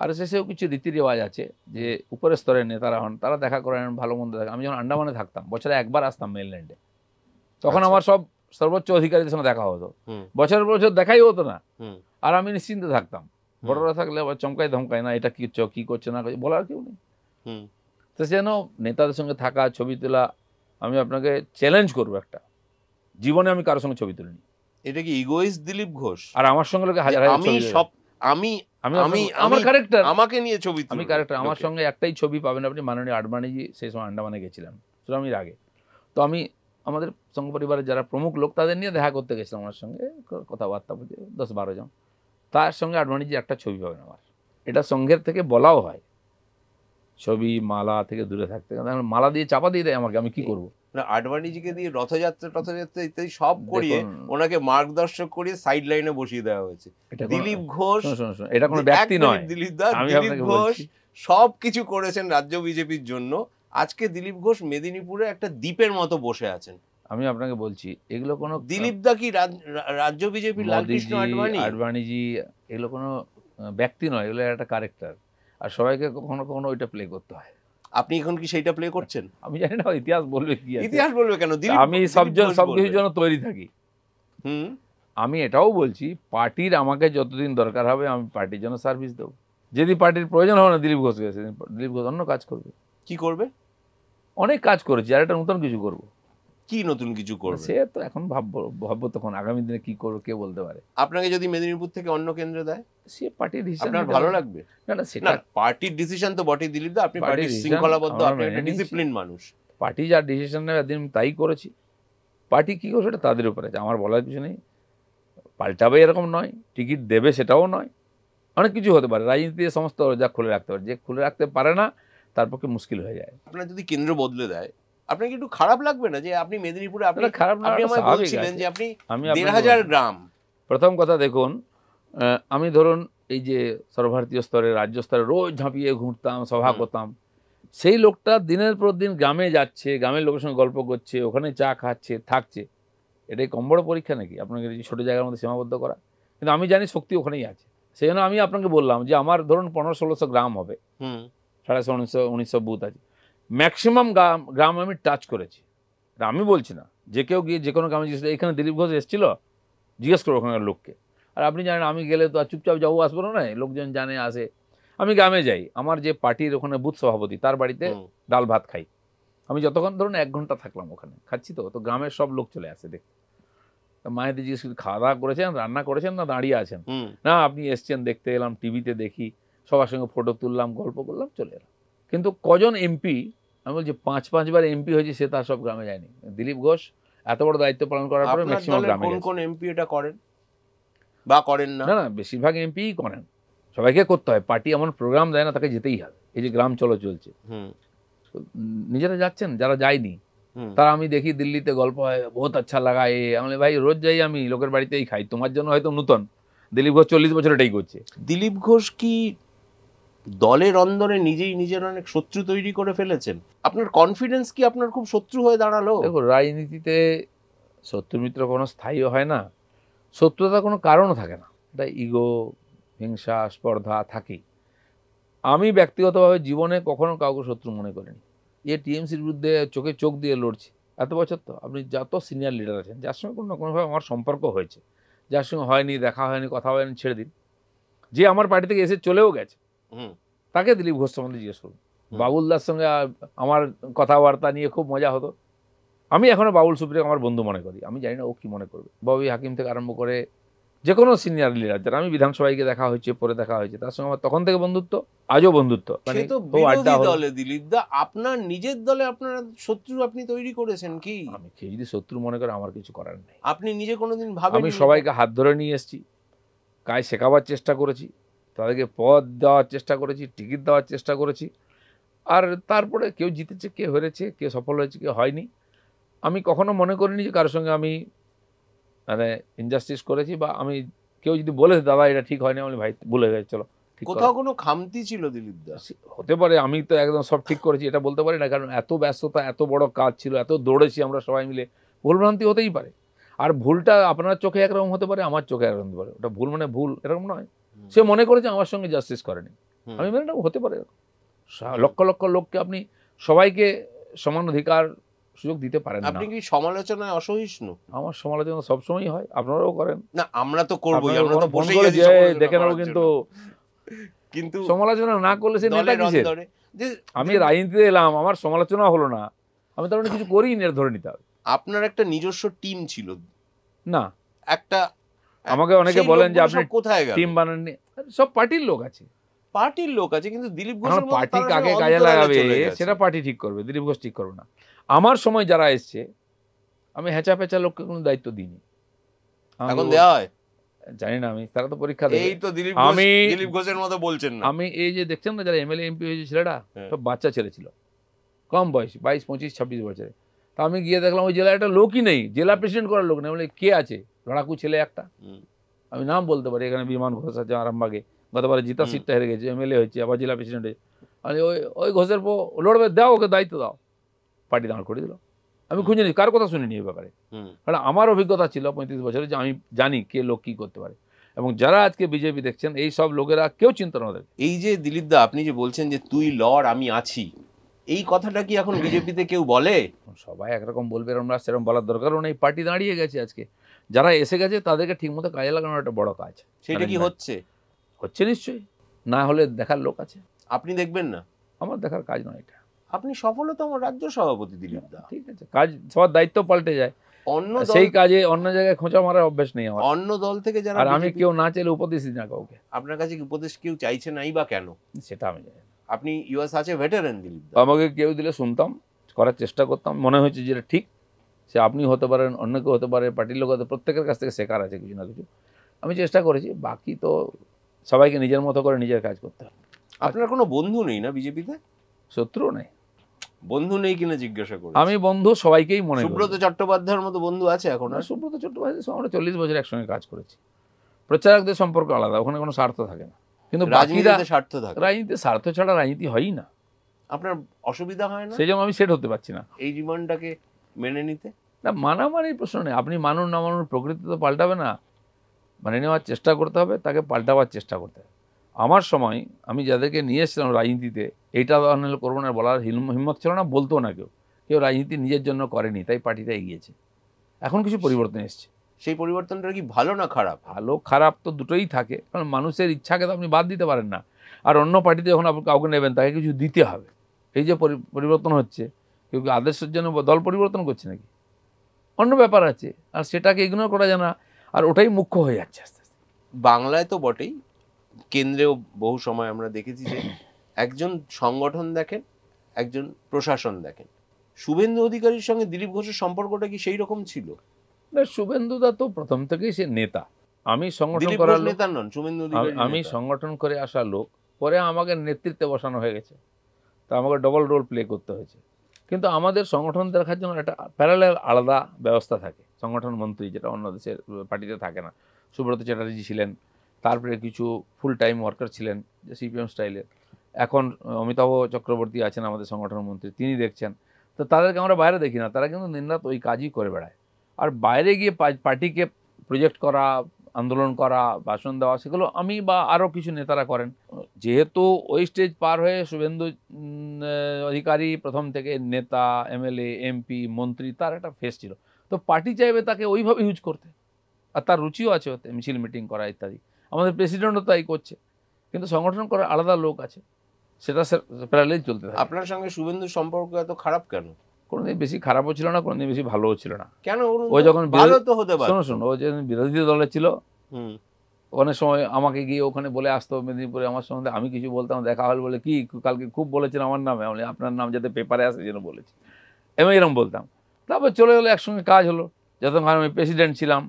আর শেষেও কিছু রীতি রেওয়াজ আছে যে উপরের স্তরের নেতারা হন তারা দেখা করেন ভালো মন্দ দেখা আমি যখন আন্ডামানে থাকতাম বছরে একবার আসতাম মেনল্যান্ডে তখন আচ্ছা। আমার সব সর্বোচ্চ অধিকারীদের সঙ্গে দেখা হতো বছরের বছর দেখাই হতো না আর আমি নিশ্চিন্তে থাকতাম বড়রা থাকলে আবার চমকায় ধমকায় না এটা কি কি করছে না করছে বলার কেউ নেই তো যেন নেতাদের সঙ্গে থাকা ছবি তোলা আমি আপনাকে চ্যালেঞ্জ করবো একটা জীবনে আমি কারোর সঙ্গে ছবি তুলিনি এটা কি ইগোইস দিলীপ ঘোষ আর আমার সঙ্গে লোকে হাজার হাজার আমি সব আমি আমি আমি আমার ক্যারেক্টার আমাকে নিয়ে ছবি আমি ক্যারেক্টার আমার সঙ্গে একটাই ছবি পাবেন আপনি মাননীয় আডবাণীজি সেই সময় আন্ডামানে গেছিলাম সুরামির আগে তো আমি আমাদের সঙ্গ পরিবারের যারা প্রমুখ লোক তাদের নিয়ে দেখা করতে গেছিলাম আমার সঙ্গে কথাবার্তা বুঝে দশ বারো জন তার সঙ্গে আডবাণীজি একটা ছবি পাবেন আমার এটা সঙ্ঘের থেকে বলাও হয় ছবি মালা থেকে দূরে থাকতে মালা দিয়ে চাপা দিয়ে দেয় আমাকে আমি কি করবো না আডবাণীজিকে দিয়ে রথযাত্রা টথযাত্রা ইত্যাদি সব করিয়ে ওনাকে মার্গদর্শক করে সাইড লাইনে বসিয়ে দেওয়া হয়েছে দিলীপ ঘোষ এটা কোনো ব্যক্তি নয় দিলীপ দাস দিলীপ ঘোষ সব কিছু করেছেন রাজ্য বিজেপির জন্য আজকে দিলীপ ঘোষ মেদিনীপুরে একটা দ্বীপের মতো বসে আছেন আমি আপনাকে বলছি এগুলো কোনো দিলীপ দা কি রাজ্য বিজেপি লালকৃষ্ণ আডবাণীজি এগুলো কোনো ব্যক্তি নয় এগুলো একটা ক্যারেক্টার আর সবাইকে কখনো কখনো ওইটা প্লে করতে হয় আপনি এখন কি সেইটা প্লে করছেন আমি জানি না ইতিহাস বলবে কি ইতিহাস বলবে কেন আমি সবজন সব কিছুর জন্য তৈরি থাকি হুম আমি এটাও বলছি পার্টির আমাকে যতদিন দরকার হবে আমি পার্টির জন্য সার্ভিস দেবো যদি পার্টির প্রয়োজন হবে না দিলীপ ঘোষকে সেদিন দিলীপ ঘোষ অন্য কাজ করবে কি করবে অনেক কাজ করেছি আর একটা নতুন কিছু করবো কি নতুন কিছু করবে সে তো এখন ভাববো ভাববো তখন আগামী দিনে কি করবো কে বলতে পারে আপনাকে যদি মেদিনীপুর থেকে অন্য কেন্দ্রে দেয় সে পার্টির ডিসিশন আপনার ভালো লাগবে না না সেটা পার্টির ডিসিশন তো বটেই দিলীপ দা আপনি পার্টির শৃঙ্খলাবদ্ধ আপনি একটা ডিসিপ্লিন মানুষ পার্টি যা ডিসিশন নেবে এদিন তাই করেছি পার্টি কি করে সেটা তাদের উপরে আছে আমার বলার কিছু নেই পাল্টাবে এরকম নয় টিকিট দেবে সেটাও নয় অনেক কিছু হতে পারে রাজনীতি সমস্ত যা খুলে রাখতে পারে যে খুলে রাখতে পারে না তার পক্ষে মুশকিল হয়ে যায় আপনার যদি কেন্দ্র বদলে দেয় আপনাকে একটু খারাপ লাগবে না যে আপনি মেদিনীপুরে আপনি খারাপ আপনি আমায় বলছিলেন যে আপনি দেড় হাজার গ্রাম প্রথম কথা দেখুন আমি ধরুন এই যে সর্বভারতীয় স্তরে রাজ্য স্তরে রোজ ঝাঁপিয়ে ঘুরতাম সভা করতাম সেই লোকটা দিনের পর দিন গ্রামে যাচ্ছে গ্রামের লোকের সঙ্গে গল্প করছে ওখানে চা খাচ্ছে থাকছে এটাই কম বড় পরীক্ষা নাকি আপনাকে ছোটো জায়গার মধ্যে সীমাবদ্ধ করা কিন্তু আমি জানি শক্তি ওখানেই আছে সেই জন্য আমি আপনাকে বললাম যে আমার ধরুন পনেরো ষোলোশো গ্রাম হবে সাড়ে ষোলোশো উনিশশো বুথ আছে ম্যাক্সিমাম গ্রাম আমি টাচ করেছি আমি বলছি না যে কেউ গিয়ে যে কোনো গ্রামে জিজ্ঞেস এখানে দিলীপ ঘোষ এসেছিল জিজ্ঞেস করো ওখানকার লোককে আর আপনি জানেন আমি গেলে তো আর চুপচাপ যাবো আসবো না লোকজন জানে আসে আমি গ্রামে যাই আমার যে পার্টির ওখানে বুথ সভাপতি তার বাড়িতে ডাল ভাত খাই আমি যতক্ষণ ধরুন এক ঘন্টা থাকলাম ওখানে খাচ্ছি তো তো গ্রামের সব লোক চলে আসে দেখতে তো মায়েদের জিজ্ঞেস খাওয়া দাওয়া করেছেন রান্না করেছেন না দাঁড়িয়ে আছেন না আপনি এসছেন দেখতে এলাম টিভিতে দেখি সবার সঙ্গে ফটো তুললাম গল্প করলাম চলে এলাম কিন্তু কজন এমপি আমি বলছি পাঁচ পাঁচবার এমপি হয়েছে সে তার সব গ্রামে যায়নি দিলীপ ঘোষ এত বড় দায়িত্ব পালন করার পরে ম্যাক্সিমাম গ্রামে কোন কোন এমপি এটা করেন বা করেন না না বেশিরভাগ এমপি করেন সবাইকে করতে হয় পার্টি এমন প্রোগ্রাম দেয় না তাকে যেতেই হবে এই যে গ্রাম চলো চলছে নিজেরা যাচ্ছেন যারা যায়নি তারা আমি দেখি দিল্লিতে গল্প হয় বহুত আচ্ছা লাগা এ আমি ভাই রোজ যাই আমি লোকের বাড়িতেই খাই তোমার জন্য হয়তো নূতন দিলীপ ঘোষ চল্লিশ বছর এটাই করছে দিলীপ ঘোষ কি দলের অন্দরে নিজেই নিজের অনেক শত্রু তৈরি করে ফেলেছেন আপনার কনফিডেন্স কি আপনার খুব শত্রু হয়ে দাঁড়ালো দেখো রাজনীতিতে মিত্র কোনো স্থায়ী হয় না শত্রুতা কোনো কারণও থাকে না এটা ইগো হিংসা স্পর্ধা থাকে আমি ব্যক্তিগতভাবে জীবনে কখনো কাউকে শত্রু মনে করিনি এ টিএমসির বিরুদ্ধে চোখে চোখ দিয়ে লড়ছি এত বছর তো আপনি যত সিনিয়র লিডার আছেন যার সঙ্গে কোনো না কোনোভাবে আমার সম্পর্ক হয়েছে যার সঙ্গে হয়নি দেখা হয়নি কথা হয়নি ছেড়ে দিন যে আমার পার্টি থেকে এসে চলেও গেছে তাকে দিলীপ ঘোষ সম্বন্ধে জিজ্ঞেস করুন বাবুলদার সঙ্গে আমার কথাবার্তা নিয়ে খুব মজা হতো আমি এখনও বাবুল সুপ্রিয়াকে আমার বন্ধু মনে করি আমি জানি না ও কী মনে করবে ববি হাকিম থেকে আরম্ভ করে যে কোনো সিনিয়র লিডার যারা আমি বিধানসভায় গিয়ে দেখা হয়েছে পরে দেখা হয়েছে তার সঙ্গে আমার তখন থেকে বন্ধুত্ব আজও বন্ধুত্ব মানে দলে দিলীপ দা আপনার নিজের দলে আপনার শত্রু আপনি তৈরি করেছেন কি আমি কে যদি শত্রু মনে করে আমার কিছু করার নেই আপনি নিজে কোনোদিন ভাবেন আমি সবাইকে হাত ধরে নিয়ে এসেছি কাজ শেখাবার চেষ্টা করেছি তাদেরকে পদ দেওয়ার চেষ্টা করেছি টিকিট দেওয়ার চেষ্টা করেছি আর তারপরে কেউ জিতেছে কে হেরেছে কে সফল হয়েছে কে হয়নি আমি কখনো মনে করিনি যে কারোর সঙ্গে আমি মানে ইনজাস্টিস করেছি বা আমি কেউ যদি বলে দাদা এটা ঠিক হয়নি আমি ভাই ভুলে গেছে চলো কোথাও কোনো খামতি ছিল দিলীপ দাস হতে পারে আমি তো একদম সব ঠিক করেছি এটা বলতে পারি না কারণ এত ব্যস্ততা এত বড় কাজ ছিল এত দৌড়েছি আমরা সবাই মিলে ভুলভ্রান্তি হতেই পারে আর ভুলটা আপনার চোখে একরকম হতে পারে আমার চোখে একরকম হতে পারে ওটা ভুল মানে ভুল এরকম নয় সে মনে করে যে আমার সঙ্গে জাস্টিস করেনি আমি মেনে নেবো হতে পারে লক্ষ লক্ষ লোককে আপনি সবাইকে সমান অধিকার সুযোগ দিতে পারেন আপনি কি সমালোচনায় অসহিষ্ণু আমার সমালোচনা সবসময়ই হয় আপনারাও করেন না আমরা তো করবোই আমরা তো বসেই আছি দেখেন নেবো কিন্তু কিন্তু সমালোচনা না করলে সে নেতা কিসের আমি রাজনীতিতে এলাম আমার সমালোচনা হলো না আমি তার মানে কিছু করি নির্ধারণ নিতে হবে আপনার একটা নিজস্ব টিম ছিল না একটা হ্যাঁ, আমাকে অনেকে বলেন যে আপনি কোথায় গেলেন টিম বানাননি সব পার্টির লোক আছে পার্টির লোক আছে কিন্তু দিলীপ ঘোষ পার্টি কাকে কাজে লাগাবে সেটা পার্টি ঠিক করবে দিলীপ ঘোষ ঠিক করবে না আমার সময় যারা এসছে আমি হেঁচা পেঁচা লোককে কোনো দায়িত্ব দিইনি এখন দেওয়া হয় জানি না আমি তারা তো পরীক্ষা এই তো দিলীপ আমি দিলীপ ঘোষের মতো বলছেন না আমি এই যে দেখছেন না যারা এমএলএ এমপি হয়েছে ছেলেটা হ্যাঁ। সব বাচ্চা ছেলে ছিল কম বয়স বাইশ পঁচিশ ছাব্বিশ বছরে তা আমি গিয়ে দেখলাম ওই জেলায় একটা লোকই নেই জেলা প্রেসিডেন্ট করার লোক নেই বলে কে আছে লড়াকু ছেলে একটা আমি নাম বলতে পারি এখানে বিমান ঘোষ আছে আরামবাগে গতবারে জিতা সিটটা হেরে গেছে এমএলএ হয়েছে আবার জেলা প্রেসিডেন্ট আমি ওই ওই ঘোষের পো লড়বে দাও ওকে দায়িত্ব দাও পার্টি দাঁড় করে দিল আমি খুঁজে নিই কার কথা শুনিনি এই ব্যাপারে কারণ আমার অভিজ্ঞতা ছিল পঁয়ত্রিশ বছরে যে আমি জানি কে লোক কী করতে পারে এবং যারা আজকে বিজেপি দেখছেন এই সব লোকেরা কেউ চিন্তা না এই যে দিলীপ দা আপনি যে বলছেন যে তুই লড় আমি আছি এই কথাটা কি এখন বিজেপিতে কেউ বলে সবাই একরকম বলবে আমরা সেরকম বলার দরকারও নেই পার্টি দাঁড়িয়ে গেছে আজকে যারা এসে গেছে তাদেরকে ঠিকমতো কাজে লাগানো একটা বড় কাজ সেটা কি হচ্ছে হচ্ছে নিশ্চয়ই না হলে দেখার লোক আছে আপনি দেখবেন না আমার দেখার কাজ নয় এটা আপনি সফলতম রাজ্য সভাপতি দিলীপ দা ঠিক আছে কাজ সবার দায়িত্ব পাল্টে যায় অন্য সেই কাজে অন্য জায়গায় খোঁচা মারার অভ্যাস নেই আমার অন্য দল থেকে যারা আর আমি কেউ না চাইলে উপদেশ দিই না কাউকে আপনার কাছে কি উপদেশ কেউ চাইছে নাই বা কেন সেটা আমি জানি আপনি ইউএস আছে ভেটারেন দিলীপ আমাকে কেউ দিলে শুনতাম করার চেষ্টা করতাম মনে হয়েছে যেটা ঠিক সে আপনি হতে পারেন অন্য কেউ হতে পারে পার্টির লোক হতে প্রত্যেকের কাছ থেকে শেখার আছে কিছু না কিছু আমি চেষ্টা করেছি বাকি তো সবাইকে নিজের মতো করে নিজের কাজ করতে হবে আপনার কোনো বন্ধু নেই না বিজেপিতে শত্রু নেই বন্ধু নেই কিনা জিজ্ঞাসা করি আমি বন্ধু সবাইকেই মনে সুব্রত চট্টোপাধ্যায়ের মতো বন্ধু আছে এখন আর সুব্রত চট্টোপাধ্যায় আমরা চল্লিশ বছর একসঙ্গে কাজ করেছি প্রচারকদের সম্পর্ক আলাদা ওখানে কোনো স্বার্থ থাকে না কিন্তু রাজনীতিতে স্বার্থ থাকে রাজনীতিতে স্বার্থ ছাড়া রাজনীতি হয়ই না আপনার অসুবিধা হয় না সেই জন্য আমি সেট হতে পারছি না এই জীবনটাকে মেনে নিতে না মানামানির প্রশ্ন নেই আপনি মানুন না মানুন প্রকৃতি তো পাল্টাবে না মানে নেওয়ার চেষ্টা করতে হবে তাকে পাল্টাবার চেষ্টা করতে হবে আমার সময় আমি যাদেরকে নিয়ে এসেছিলাম রাজনীতিতে এইটা অনেক করবো না বলার হিম্মত ছিল না বলতো না কেউ কেউ রাজনীতি নিজের জন্য করেনি তাই পার্টিটা এগিয়েছে এখন কিছু পরিবর্তন এসছে সেই পরিবর্তনটা কি ভালো না খারাপ ভালো খারাপ তো দুটোই থাকে কারণ মানুষের ইচ্ছাকে তো আপনি বাদ দিতে পারেন না আর অন্য পার্টিতে যখন আপনি কাউকে নেবেন তাকে কিছু দিতে হবে এই যে পরিবর্তন হচ্ছে কেউ কি আদেশের জন্য দল পরিবর্তন করছে নাকি অন্য ব্যাপার আছে আর সেটাকে ইগনোর করা যায় না আর ওটাই মুখ্য হয়ে যাচ্ছে আস্তে আস্তে বাংলায় তো বটেই কেন্দ্রেও বহু সময় আমরা দেখেছি যে একজন সংগঠন দেখেন একজন প্রশাসন দেখেন শুভেন্দু অধিকারীর সঙ্গে দিলীপ ঘোষের সম্পর্কটা কি সেই রকম ছিল না শুভেন্দু দা তো প্রথম থেকেই সে নেতা আমি সংগঠন করার নেতা নন শুভেন্দু আমি সংগঠন করে আসা লোক পরে আমাকে নেতৃত্বে বসানো হয়ে গেছে তা আমাকে ডবল রোল প্লে করতে হয়েছে কিন্তু আমাদের সংগঠন দেখার জন্য একটা প্যারালেল আলাদা ব্যবস্থা থাকে সংগঠন মন্ত্রী যেটা অন্য দেশের পার্টিতে থাকে না সুব্রত চ্যাটার্জি ছিলেন তারপরে কিছু ফুল টাইম ওয়ার্কার ছিলেন সিপিএম স্টাইলের এখন অমিতাভ চক্রবর্তী আছেন আমাদের সংগঠন মন্ত্রী তিনি দেখছেন তো তাদেরকে আমরা বাইরে দেখি না তারা কিন্তু নিন্দাত ওই কাজই করে বেড়ায় আর বাইরে গিয়ে পার্টিকে প্রজেক্ট করা আন্দোলন করা ভাষণ দেওয়া সেগুলো আমি বা আরও কিছু নেতারা করেন যেহেতু ওই স্টেজ পার হয়ে শুভেন্দু অধিকারী প্রথম থেকে নেতা এমএলএ এমপি মন্ত্রী তার একটা ফেস ছিল তো পার্টি চাইবে তাকে ওইভাবে ইউজ করতে আর তার রুচিও আছে ওতে মিছিল মিটিং করা ইত্যাদি আমাদের প্রেসিডেন্টও তাই করছে কিন্তু সংগঠন করার আলাদা লোক আছে সেটা প্যারালেজ চলতে থাকে আপনার সঙ্গে শুভেন্দু সম্পর্ক এত খারাপ কেন কোনোদিন বেশি খারাপও ছিল না কোনোদিন বেশি ভালোও ছিল না কেন ও যখন ভালো শোনো শোনো ও যখন বিরোধী দলে ছিল অনেক সময় আমাকে গিয়ে ওখানে বলে আসতো মেদিনীপুরে আমার সঙ্গে আমি কিছু বলতাম দেখা হল বলে কি কালকে খুব বলেছেন আমার নামে আমি আপনার নাম যাতে পেপারে আসে যেন বলেছি এমন এরম বলতাম তারপর চলে গেলো একসঙ্গে কাজ হলো যতক্ষণ আমি প্রেসিডেন্ট ছিলাম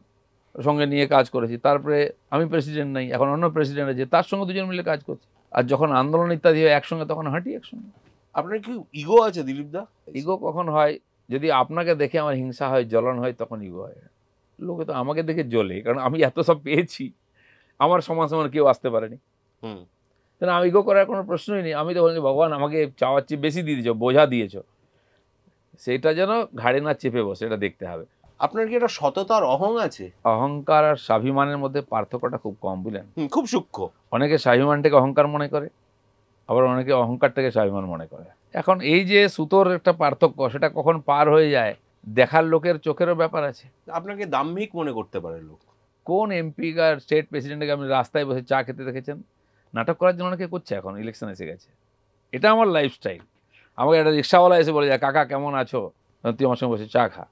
সঙ্গে নিয়ে কাজ করেছি তারপরে আমি প্রেসিডেন্ট নাই এখন অন্য প্রেসিডেন্ট আছে তার সঙ্গে দুজন মিলে কাজ করছি আর যখন আন্দোলন ইত্যাদি হয় একসঙ্গে তখন হাঁটি একসঙ্গে আপনার কি ইগো আছে দিলীপ দা ইগো কখন হয় যদি আপনাকে দেখে আমার হিংসা হয় জ্বলন হয় তখন ইগো হয় লোকে তো আমাকে দেখে জ্বলে কারণ আমি এত সব পেয়েছি আমার সমান সমান কেউ আসতে পারেনি হুম আমি ইগো করার কোনো প্রশ্নই নেই আমি তো বলছি ভগবান আমাকে চাওয়ার চেয়ে বেশি দিয়ে দিয়েছ বোঝা দিয়েছ সেটা যেন ঘাড়ে না চেপে বসে এটা দেখতে হবে আপনার কি একটা সততার অহং আছে অহংকার আর স্বাভিমানের মধ্যে পার্থক্যটা খুব কম বুঝলেন খুব সূক্ষ্ম অনেকে স্বাভিমানটাকে অহংকার মনে করে আবার অনেকে অহংকারটাকে স্বাভিমান মনে করে এখন এই যে সুতোর একটা পার্থক্য সেটা কখন পার হয়ে যায় দেখার লোকের চোখেরও ব্যাপার আছে আপনাকে দাম্ভিক মনে করতে পারে লোক কোন এমপি আর স্টেট প্রেসিডেন্টকে আপনি রাস্তায় বসে চা খেতে দেখেছেন নাটক করার জন্য অনেকে করছে এখন ইলেকশন এসে গেছে এটা আমার লাইফস্টাইল আমাকে একটা রিক্সাওয়ালা এসে বলে যায় কাকা কেমন আছো তুই আমার সঙ্গে বসে চা খা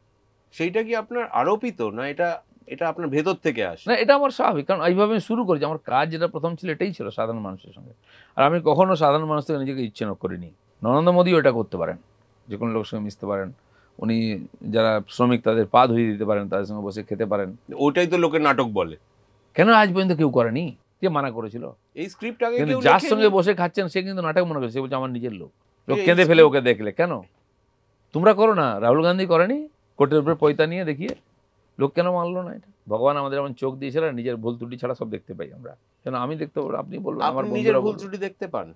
সেইটা কি আপনার আরোপিত না এটা এটা আপনার ভেতর থেকে আসে না এটা আমার স্বাভাবিক কারণ এইভাবে আমি শুরু করেছি আমার কাজ যেটা প্রথম ছিল এটাই ছিল সাধারণ মানুষের সঙ্গে আর আমি কখনও সাধারণ মানুষ থেকে নিজেকে ইচ্ছে করিনি নরেন্দ্র মোদীও এটা করতে পারেন যে কোনো লোকের সঙ্গে মিশতে পারেন উনি যারা শ্রমিক তাদের পা ধুয়ে দিতে পারেন তাদের সঙ্গে বসে খেতে পারেন ওটাই তো লোকের নাটক বলে কেন আজ পর্যন্ত কেউ করেনি কে মানা করেছিল এই স্ক্রিপ্ট আগে কিন্তু যার সঙ্গে বসে খাচ্ছেন সে কিন্তু নাটক মনে করে সে বলছে আমার নিজের লোক লোক কেঁদে ফেলে ওকে দেখলে কেন তোমরা করো না রাহুল গান্ধী করেনি কোর্টের উপরে পয়তা নিয়ে দেখিয়ে লোক কেন মানলো না এটা ভগবান আমাদের এমন চোখ দিয়েছিল নিজের ভুল ত্রুটি ছাড়া সব দেখতে পাই আমরা কেন আমি দেখতে পাবো আপনি বলবেন আমার নিজের ভুল ত্রুটি দেখতে পান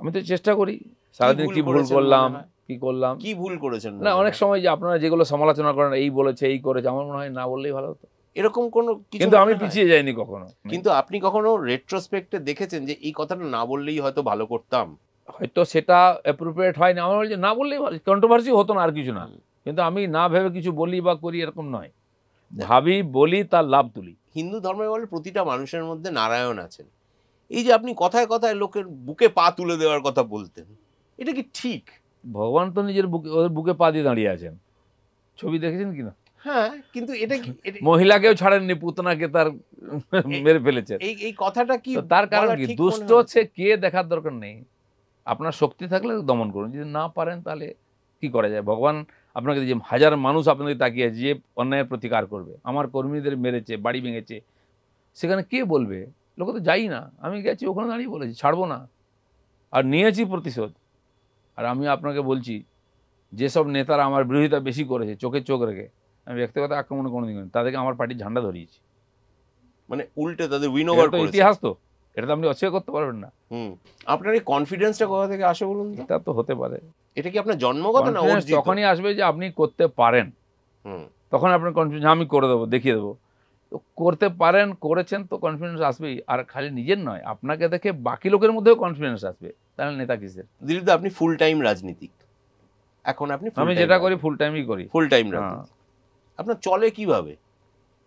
আমি তো চেষ্টা করি সারাদিন কি ভুল করলাম কি করলাম কি ভুল করেছেন না অনেক সময় যে আপনারা যেগুলো সমালোচনা করেন এই বলেছে এই করেছে আমার মনে হয় না বললেই ভালো হতো এরকম কোনো কিন্তু আমি পিছিয়ে যাইনি কখনো কিন্তু আপনি কখনো রেট্রোস্পেক্টে দেখেছেন যে এই কথাটা না বললেই হয়তো ভালো করতাম হয়তো সেটা অ্যাপ্রোপ্রিয়েট হয়নি আমার বলছে না বললেই ভালো কন্ট্রোভার্সি হতো না আর কিছু না কিন্তু আমি না ভেবে কিছু বলি বা করি এরকম নয় ভাবি বলি তার লাভ তুলি হিন্দু ধর্মে বলে প্রতিটা মানুষের মধ্যে নারায়ণ আছেন এই যে আপনি কথায় কথায় লোকের বুকে পা তুলে দেওয়ার কথা বলতেন এটা কি ঠিক ভগবান তো নিজের বুকে ওদের বুকে পা দিয়ে দাঁড়িয়ে আছেন ছবি দেখেছেন কিনা হ্যাঁ কিন্তু এটা কি মহিলাকেও ছাড়েননি পুতনাকে তার মেরে ফেলেছে এই এই কথাটা কি তার কারণ কি দুষ্ট হচ্ছে কে দেখার দরকার নেই আপনার শক্তি থাকলে দমন করুন যদি না পারেন তাহলে কি করা যায় ভগবান আপনাকে যে হাজার মানুষ আপনাকে তাকিয়ে আছে যে অন্যায়ের প্রতিকার করবে আমার কর্মীদের মেরেছে বাড়ি ভেঙেছে সেখানে কে বলবে লোক তো যাই না আমি গেছি ওখানে দাঁড়িয়ে বলেছি ছাড়বো না আর নিয়েছি প্রতিশোধ আর আমি আপনাকে বলছি যেসব নেতারা আমার বিরোধিতা বেশি করেছে চোখে চোখ রেখে আমি ব্যক্তিগত আক্রমণ কোনো দিন তাদেরকে আমার পার্টির ঝান্ডা ধরিয়েছি মানে উল্টে তাদের উইন ওভার ইতিহাস তো এটা তো আপনি অস্বীকার করতে পারবেন না আপনার এই কনফিডেন্সটা কোথা থেকে আসে বলুন এটা তো হতে পারে এটা কি আপনার জন্মগত না তখনই আসবে যে আপনি করতে পারেন তখন আপনার কনফিডেন্স আমি করে দেবো দেখিয়ে দেবো তো করতে পারেন করেছেন তো কনফিডেন্স আসবেই আর খালি নিজের নয় আপনাকে দেখে বাকি লোকের মধ্যেও কনফিডেন্স আসবে তাহলে নেতা কিসের দিলীপ আপনি ফুল টাইম রাজনীতিক এখন আপনি আমি যেটা করি ফুল টাইমই করি ফুল টাইম হ্যাঁ। আপনার চলে কিভাবে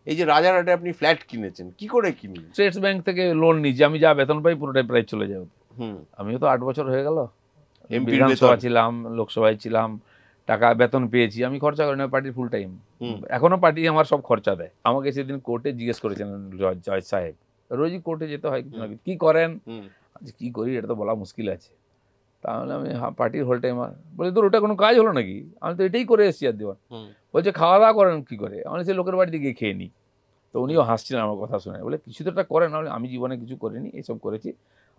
এই যে রাজারহাটে আপনি ফ্ল্যাট কিনেছেন কি করে কিনলেন স্টেট ব্যাংক থেকে লোন নিচ্ছি আমি যা বেতন পাই পুরোটাই প্রায় চলে হুম আমিও তো আট বছর হয়ে গেল বিধানসভা ছিলাম লোকসভায় ছিলাম টাকা বেতন পেয়েছি আমি খরচা করি না পার্টির ফুল টাইম এখনো পার্টি আমার সব খরচা দেয় আমাকে সেদিন কোর্টে জিজ্ঞেস করেছেন জয় সাহেব রোজই কোর্টে যেতে হয় কি করেন আচ্ছা, কি করি এটা তো বলা মুশকিল আছে তাহলে আমি হ্যাঁ, পার্টির হোল টাইম বলি তোর ওটা কোনো কাজ হলো নাকি আমি তো এটাই করে এসেছি আর দেওয়ার বলছে খাওয়া দাওয়া করেন কি করে আমি সে লোকের বাড়িতে গিয়ে খেয়ে নিই তো উনিও হাসছিলেন আমার কথা শুনে বলে কিছু তো একটা করেন আমি জীবনে কিছু করিনি এসব করেছি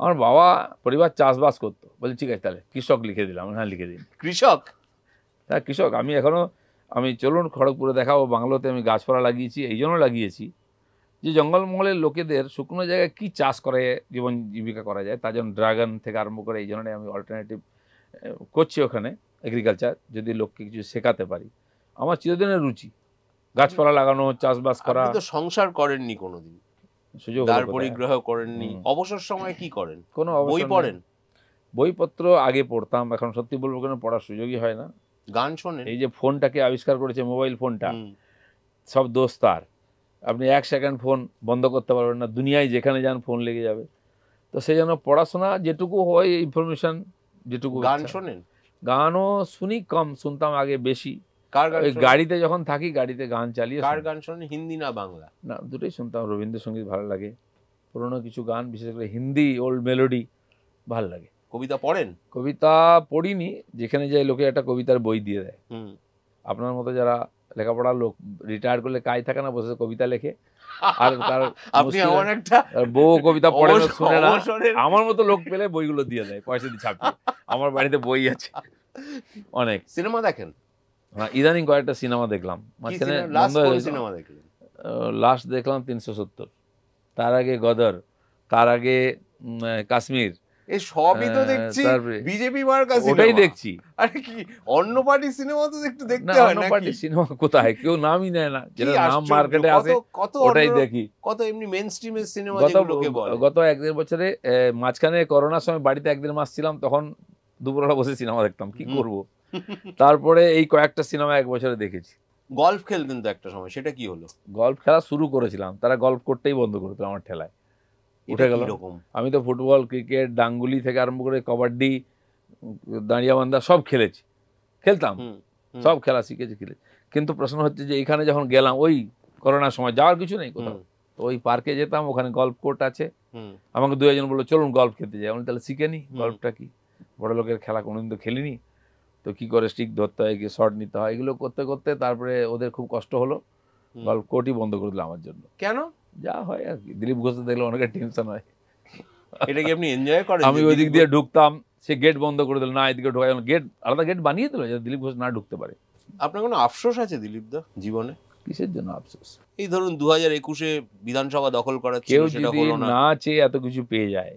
আমার বাবা পরিবার চাষবাস করতো বলছে ঠিক আছে তাহলে কৃষক লিখে দিলাম হ্যাঁ লিখে দিন কৃষক হ্যাঁ কৃষক আমি এখনও আমি চলুন খড়গপুরে দেখাবো বাংলোতে আমি গাছপালা লাগিয়েছি এই জন্য লাগিয়েছি যে জঙ্গলমহলের লোকেদের শুকনো জায়গায় কি চাষ করে জীবন জীবিকা করা যায় তার জন্য ড্রাগন থেকে আরম্ভ করে এই জন্য আমি অল্টারনেটিভ করছি ওখানে এগ্রিকালচার যদি লোককে কিছু শেখাতে পারি আমার চিরদিনের রুচি গাছপালা লাগানো চাষবাস করা তো সংসার করেননি কোনোদিন সুযোগ পরিগ্রহ করেননি অবসর সময় কি করেন কোনো বই পড়েন বইপত্র আগে পড়তাম এখন সত্যি বলবো কোনো পড়ার সুযোগই হয় না গান শোনেন এই যে ফোনটাকে আবিষ্কার করেছে মোবাইল ফোনটা সব দোষ তার আপনি এক সেকেন্ড ফোন বন্ধ করতে পারবেন না দুনিয়ায় যেখানে যান ফোন লেগে যাবে তো সেই জন্য পড়াশোনা যেটুকু হয় ইনফরমেশান যেটুকু গান শোনেন গানও শুনি কম শুনতাম আগে বেশি গাড়িতে যখন থাকি গাড়িতে গান চালিয়ে কার গান শোনেন হিন্দি না বাংলা না দুটোই শুনতাম রবীন্দ্রসঙ্গীত ভালো লাগে পুরোনো কিছু গান বিশেষ করে হিন্দি ওল্ড মেলোডি ভাল লাগে কবিতা পড়েন কবিতা পড়িনি যেখানে যাই লোকে একটা কবিতার বই দিয়ে দেয় আপনার মতো যারা লেখাপড়ার লোক রিটায়ার করলে কাজ থাকে না বসে কবিতা লেখে আর তার বউ কবিতা পড়ে শুনে না আমার মতো লোক পেলে বইগুলো দিয়ে দেয় পয়সা দিয়ে ছাপিয়ে আমার বাড়িতে বই আছে অনেক সিনেমা দেখেন হ্যাঁ, ইদানিং কয়েকটা সিনেমা দেখলাম মাঝখানে লাস্ট দেখলাম তিনশো সত্তর তার আগে গদর তার আগে কাশ্মীর সবই তো হ্যাঁ, দেখছি বিজেপি ওটাই দেখছি আরে কি অন্য পার্টি সিনেমা তো একটু দেখতে হয় অন্য পার্টি সিনেমা কোথায় কেউ নামই নেয় না যেটা নাম মার্কেটে আসে কত ওটাই দেখি কত এমনি স্ট্রিমের সিনেমা যেগুলোকে বলে গত এক দেড় বছরে মাঝখানে করোনার সময় বাড়িতে একদিন মাস ছিলাম তখন দুপুরবেলা বসে সিনেমা দেখতাম কি করবো তারপরে এই কয়েকটা সিনেমা এক বছরে দেখেছি গল্ফ খেলতেন তো একটা সময় সেটা কি হলো গল্ফ খেলা শুরু করেছিলাম তারা গল্ফ করতেই বন্ধ দিল আমার ঠেলায় উঠে গেল আমি তো ফুটবল ক্রিকেট ডাঙ্গুলি থেকে আরম্ভ করে কবাডি দাঁড়িয়াবান্ধা সব খেলেছি খেলতাম সব খেলা শিখেছি খেলেছি কিন্তু প্রশ্ন হচ্ছে যে এখানে যখন গেলাম ওই করোনার সময় যাওয়ার কিছু নেই কোথাও ওই পার্কে যেতাম ওখানে গল্ফ কোর্ট আছে আমাকে দু একজন বললো চলুন গল্ফ খেলতে যাই আমি তাহলে শিখে নি গল্ফটা কি বড় লোকের খেলা কোনোদিন তো খেলিনি তো কি করে স্টিক ধরতে হয় কি শর্ট নিতে হয় এগুলো করতে করতে তারপরে ওদের খুব কষ্ট হলো গল্প কোটি বন্ধ করে দিল আমার জন্য কেন যা হয় আর কি দিলীপ ঘোষ দেখলে অনেকের টেনশন হয় এটা কি আপনি এনজয় করেন আমি ওই দিক দিয়ে ঢুকতাম সে গেট বন্ধ করে দিল না এদিকে ঢোকা যেন গেট আলাদা গেট বানিয়ে দিল যাতে দিলীপ ঘোষ না ঢুকতে পারে আপনার কোনো আফসোস আছে দিলীপ দা জীবনে কিসের জন্য আফসোস এই ধরুন দু হাজার একুশে বিধানসভা দখল করা কেউ যদি না চেয়ে এত কিছু পেয়ে যায়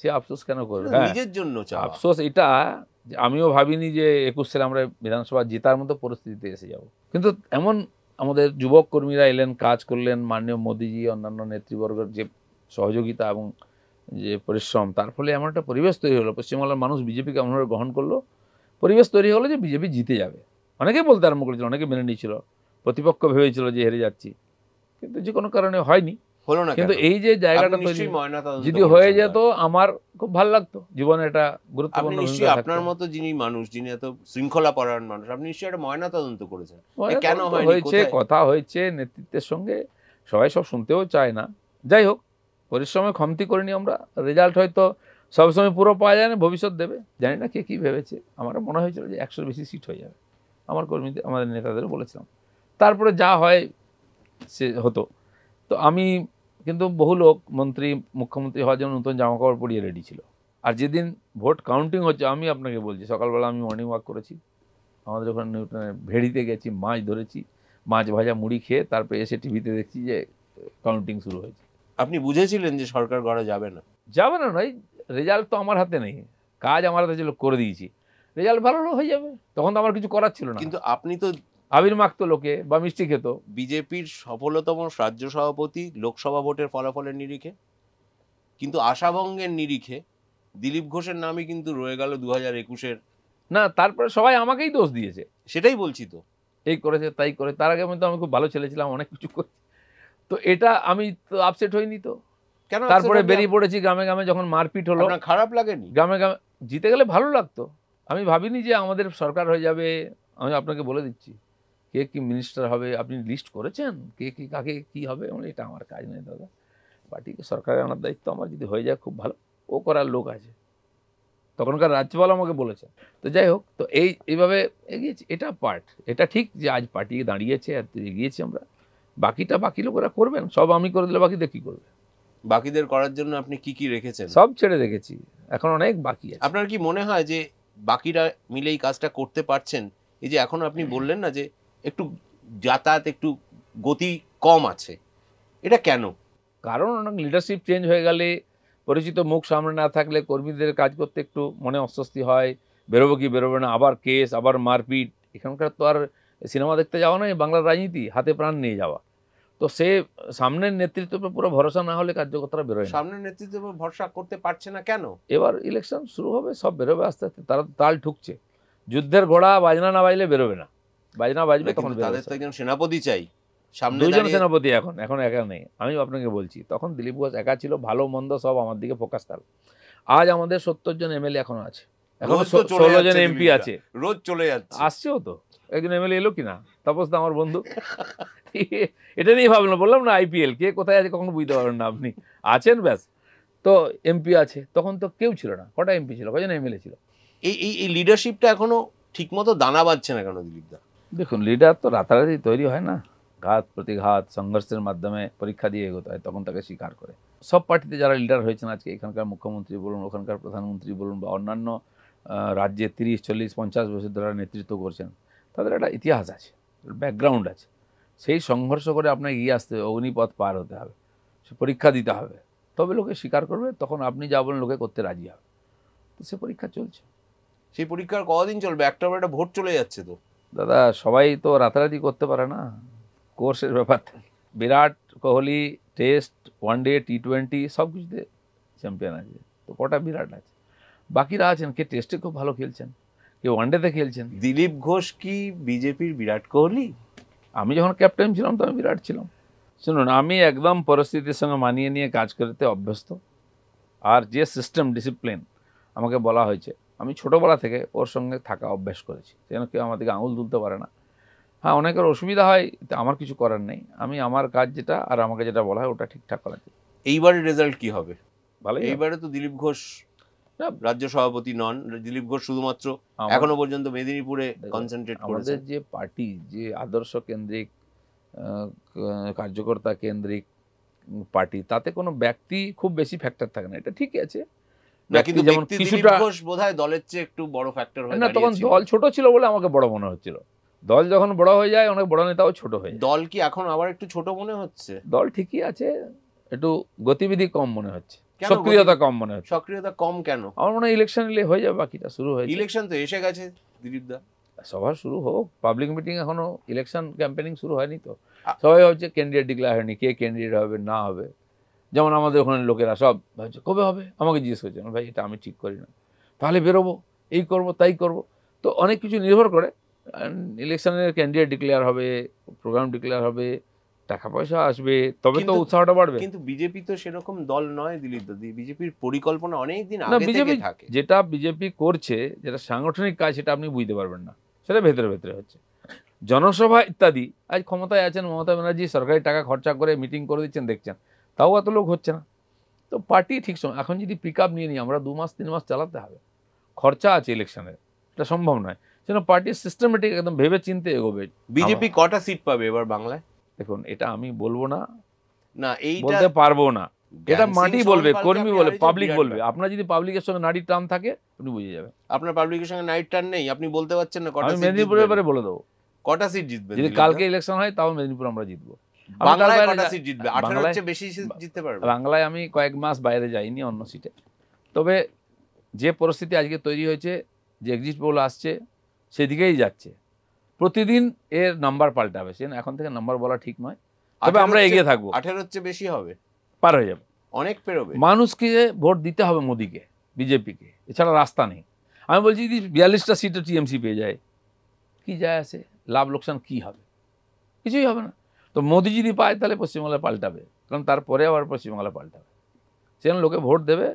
সে আফসোস কেন করবে হ্যাঁ। নিজের জন্য আফসোস এটা আমিও ভাবিনি যে একুশ সালে আমরা বিধানসভা জেতার মতো পরিস্থিতিতে এসে যাব কিন্তু এমন আমাদের যুবক কর্মীরা এলেন কাজ করলেন মাননীয় মোদীজি অন্যান্য নেতৃবর্গের যে সহযোগিতা এবং যে পরিশ্রম তার ফলে এমন একটা পরিবেশ তৈরি হলো পশ্চিমবাংলার মানুষ বিজেপিকে এমনভাবে গ্রহণ করলো পরিবেশ তৈরি হলো যে বিজেপি জিতে যাবে অনেকেই বলতে আরম্ভ করেছিল অনেকে মেনে নিয়েছিল প্রতিপক্ষ ভেবেছিল যে হেরে যাচ্ছি কিন্তু যে কোনো কারণে হয়নি হলো না কিন্তু এই যে জায়গাটা তৈরি যদি হয়ে যেত আমার খুব ভালো লাগতো জীবনে এটা গুরুত্বপূর্ণ নিশ্চয়ই আপনার মতো যিনি মানুষ যিনি এত শৃঙ্খলা পরায়ণ মানুষ আপনি নিশ্চয়ই এটা ময়না তদন্ত করেছেন কেন হয়েছে কথা হয়েছে নেতৃত্বের সঙ্গে সবাই সব শুনতেও চায় না যাই হোক পরিশ্রমে ক্ষমতি করিনি আমরা রেজাল্ট হয়তো সবসময় পুরো পাওয়া যায় না ভবিষ্যৎ দেবে জানি না কে কী ভেবেছে আমার মনে হয়েছিল যে একশোর বেশি সিট হয়ে যাবে আমার কর্মীদের আমাদের নেতাদেরও বলেছিলাম তারপরে যা হয় সে হতো তো আমি কিন্তু বহু লোক মন্ত্রী মুখ্যমন্ত্রী হওয়ার জন্য নতুন জামা কাপড় পরিয়ে রেডি ছিল আর যেদিন ভোট কাউন্টিং হচ্ছে আমি আপনাকে বলছি সকালবেলা আমি মর্নিং ওয়াক করেছি আমাদের ওখানে ভেড়িতে গেছি মাছ ধরেছি মাছ ভাজা মুড়ি খেয়ে তারপরে এসে টিভিতে দেখছি যে কাউন্টিং শুরু হয়েছে আপনি বুঝেছিলেন যে সরকার গড়া যাবে না যাবে না নয় রেজাল্ট তো আমার হাতে নেই কাজ আমার হাতে ছিল করে দিয়েছি রেজাল্ট ভালো হয়ে যাবে তখন তো আমার কিছু করার ছিল না কিন্তু আপনি তো আবির মাখতো লোকে বা মিষ্টি খেত বিজেপির সফলতম রাজ্য সভাপতি লোকসভা ভোটের ফলাফলের নিরিখে কিন্তু আশাভঙ্গের নিরিখে দিলীপ ঘোষের নামই কিন্তু রয়ে গেল দু হাজার একুশের না তারপরে সবাই আমাকেই দোষ দিয়েছে সেটাই বলছি তো এই করেছে তাই করে তার আগে আমি খুব ভালো ছেলে ছিলাম অনেক কিছু করে তো এটা আমি তো আপসেট হইনি তো কেন তারপরে বেরিয়ে পড়েছি গ্রামে গ্রামে যখন মারপিট হলো খারাপ লাগেনি গ্রামে গ্রামে জিতে গেলে ভালো লাগতো আমি ভাবিনি যে আমাদের সরকার হয়ে যাবে আমি আপনাকে বলে দিচ্ছি কে কি মিনিস্টার হবে আপনি লিস্ট করেছেন কে কি কাকে কি হবে এটা আমার কাজ নেই দাদা পার্টি সরকারের আনার দায়িত্ব আমার যদি হয়ে যায় খুব ভালো ও করার লোক আছে তখনকার রাজ্যপাল আমাকে বলেছে তো যাই হোক তো এই এইভাবে এগিয়েছে এটা পার্ট এটা ঠিক যে আজ পার্টি দাঁড়িয়েছে আর এগিয়েছি আমরা বাকিটা বাকি লোকেরা করবেন সব আমি করে দিলে বাকিদের কী করবে বাকিদের করার জন্য আপনি কি কি রেখেছেন সব ছেড়ে রেখেছি এখন অনেক বাকি আছে আপনার কি মনে হয় যে বাকিরা মিলে এই কাজটা করতে পারছেন এই যে এখন আপনি বললেন না যে একটু যাতায়াত একটু গতি কম আছে এটা কেন কারণ অনেক লিডারশিপ চেঞ্জ হয়ে গেলে পরিচিত মুখ সামনে না থাকলে কর্মীদের কাজ করতে একটু মনে অস্বস্তি হয় বেরোবো কি বেরোবে না আবার কেস আবার মারপিট এখানকার তো আর সিনেমা দেখতে যাওয়া নয় বাংলার রাজনীতি হাতে প্রাণ নিয়ে যাওয়া তো সে সামনের নেতৃত্বে পুরো ভরসা না হলে কার্যকর্তারা বেরোয় সামনের নেতৃত্বে ভরসা করতে পারছে না কেন এবার ইলেকশন শুরু হবে সব বেরোবে আস্তে আস্তে তারা তাল ঠুকছে যুদ্ধের ঘোড়া বাজনা না বাজলে বেরোবে না বাজনা বাজবে তখন তাদের তো একজন সেনাপতি চাই সামনে দুজন সেনাপতি এখন এখন একা নেই আমি আপনাকে বলছি তখন দিলীপ ঘোষ একা ছিল ভালো মন্দ সব আমার দিকে ফোকাস থাকলো আজ আমাদের সত্তর জন এমএলএ এখন আছে এখন ষোলো জন এমপি আছে রোজ চলে যাচ্ছে আসছেও তো একজন এমএলএ এলো কিনা তাপস তো আমার বন্ধু এটা নিয়ে ভাবলাম বললাম না আইপিএল কে কোথায় আছে কখনো বুঝতে পারবেন না আপনি আছেন ব্যাস তো এমপি আছে তখন তো কেউ ছিল না কটা এমপি ছিল কজন এমএলএ ছিল এই এই লিডারশিপটা এখনো ঠিকমতো দানা বাঁধছে না কেন দিলীপ দা দেখুন লিডার তো রাতারাতি তৈরি হয় না ঘাত প্রতিঘাত সংঘর্ষের মাধ্যমে পরীক্ষা দিয়ে এগোতে হয় তখন তাকে স্বীকার করে সব পার্টিতে যারা লিডার হয়েছেন আজকে এখানকার মুখ্যমন্ত্রী বলুন ওখানকার প্রধানমন্ত্রী বলুন বা অন্যান্য রাজ্যে তিরিশ চল্লিশ পঞ্চাশ বছর ধরে নেতৃত্ব করছেন তাদের একটা ইতিহাস আছে ব্যাকগ্রাউন্ড আছে সেই সংঘর্ষ করে আপনাকে এগিয়ে আসতে হবে অগ্নিপথ পার হতে হবে সে পরীক্ষা দিতে হবে তবে লোকে স্বীকার করবে তখন আপনি যা বলেন লোকে করতে রাজি হবে তো সে পরীক্ষা চলছে সেই পরীক্ষার কদিন চলবে একটা একটা ভোট চলে যাচ্ছে তো দাদা সবাই তো রাতারাতি করতে পারে না কোর্সের ব্যাপার Virat Kohli test one day T twenty সব কিছুতে চ্যাম্পিয়ন আছে তো কটা বিরাট আছে বাকিরা আছেন কে টেস্টে খুব ভালো খেলছেন কে ওয়ানডেতে খেলছেন দিলীপ ঘোষ কি বিজেপির বিরাট কোহলি আমি যখন ক্যাপ্টেন ছিলাম তো আমি বিরাট ছিলাম শুনুন আমি একদম পরিস্থিতির সঙ্গে মানিয়ে নিয়ে কাজ করতে অভ্যস্ত আর যে সিস্টেম ডিসিপ্লিন আমাকে বলা হয়েছে আমি ছোটোবেলা থেকে ওর সঙ্গে থাকা অভ্যেস করেছি যেন কেউ আমাদেরকে আঙুল তুলতে পারে না হ্যাঁ অনেকের অসুবিধা হয় আমার কিছু করার নেই আমি আমার কাজ যেটা আর আমাকে যেটা বলা হয় ওটা ঠিকঠাক করা এইবারের রেজাল্ট কি হবে ভালো এইবারে তো দিলীপ ঘোষ রাজ্য সভাপতি নন দিলীপ ঘোষ শুধুমাত্র এখনো পর্যন্ত মেদিনীপুরে কনসেন্ট্রেট আমাদের যে পার্টি যে আদর্শ কেন্দ্রিক কার্যকর্তা কেন্দ্রিক পার্টি তাতে কোনো ব্যক্তি খুব বেশি ফ্যাক্টর থাকে না এটা ঠিকই আছে সক্রিয়তা কম মনে সক্রিয়তা কম কেন আমার মনে হয় ইলেকশন এলে হয়ে যাবে বাকিটা শুরু ইলেকশন তো এসে গেছে শুরু হোক পাবলিক মিটিং এখনো ইলেকশন ক্যাম্পেনিং শুরু হয়নি তো সবাই ভাবছে ক্যান্ডিডেট ডিক্লেয়ার হয়নি কে ক্যান্ডিডেট হবে না হবে যেমন আমাদের ওখানে লোকেরা সব ভাবছে কবে হবে আমাকে জিজ্ঞেস করছে ভাই এটা আমি ঠিক করি না তাহলে বেরোবো এই করব তাই করব তো অনেক কিছু নির্ভর করে ইলেকশনের ক্যান্ডিডেট ডিক্লেয়ার হবে প্রোগ্রাম ডিক্লেয়ার হবে টাকা পয়সা আসবে তবে তো উৎসাহটা বাড়বে কিন্তু বিজেপি তো সেরকম দল নয় দিলীপ দাদি বিজেপির পরিকল্পনা অনেক দিন আগে বিজেপি থাকে যেটা বিজেপি করছে যেটা সাংগঠনিক কাজ সেটা আপনি বুঝতে পারবেন না সেটা ভেতরে ভেতরে হচ্ছে জনসভা ইত্যাদি আজ ক্ষমতায় আছেন মমতা ব্যানার্জি সরকারি টাকা খরচা করে মিটিং করে দিচ্ছেন দেখছেন তাও এত লোক হচ্ছে না তো পার্টি ঠিক সময় এখন যদি পিক আপ নিয়ে নিই আমরা দু মাস তিন মাস চালাতে হবে খরচা আছে ইলেকশনের এটা সম্ভব নয় যেন পার্টি সিস্টেমেটিক একদম ভেবে চিনতে এগোবে বিজেপি কটা সিট পাবে এবার বাংলায় দেখুন এটা আমি বলবো না না এই বলতে পারবো না এটা মাটি বলবে কর্মী বলবে পাবলিক বলবে আপনার যদি পাবলিকের সঙ্গে নারীর টান থাকে আপনি বুঝে যাবে আপনার পাবলিকের সঙ্গে নারীর টান নেই আপনি বলতে পারছেন না কটা মেদিনীপুরের ব্যাপারে বলে দেবো কটা সিট জিতবে যদি কালকে ইলেকশন হয় তাও মেদিনীপুর আমরা জিতবো বাংলায় আমি কয়েক মাস বাইরে যাইনি অন্য সিটে তবে যে পরিস্থিতি আজকে তৈরি হয়েছে যে এক্সিট পোল আসছে সেদিকেই যাচ্ছে প্রতিদিন এর নাম্বার পাল্টাবে সে এখন থেকে নাম্বার বলা ঠিক নয় তবে আমরা এগিয়ে থাকবো আঠেরোর চেয়ে বেশি হবে পার হয়ে যাবে অনেক পেরোবে মানুষকে ভোট দিতে হবে মোদিকে বিজেপিকে এছাড়া রাস্তা নেই আমি বলছি যদি বিয়াল্লিশটা সিটে টিএমসি পেয়ে যায় কি যায় আছে লাভ লোকসান কি হবে কিছুই হবে না তো মোদি যদি পায় তাহলে পশ্চিমবাংলা পাল্টাবে কারণ তারপরে আবার পশ্চিমবাংলা পাল্টাবে সেখানে লোকে ভোট দেবে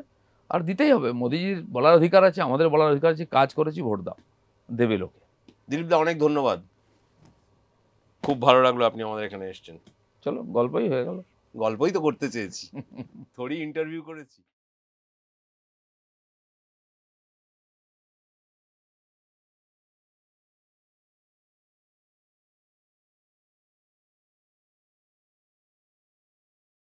আর দিতেই হবে মোদিজির বলার অধিকার আছে আমাদের বলার অধিকার আছে কাজ করেছি ভোট দাও দেবে লোকে দিলীপদা অনেক ধন্যবাদ খুব ভালো লাগলো আপনি আমাদের এখানে এসছেন চলো গল্পই হয়ে গেল গল্পই তো করতে চেয়েছি থোড়ি ইন্টারভিউ করেছি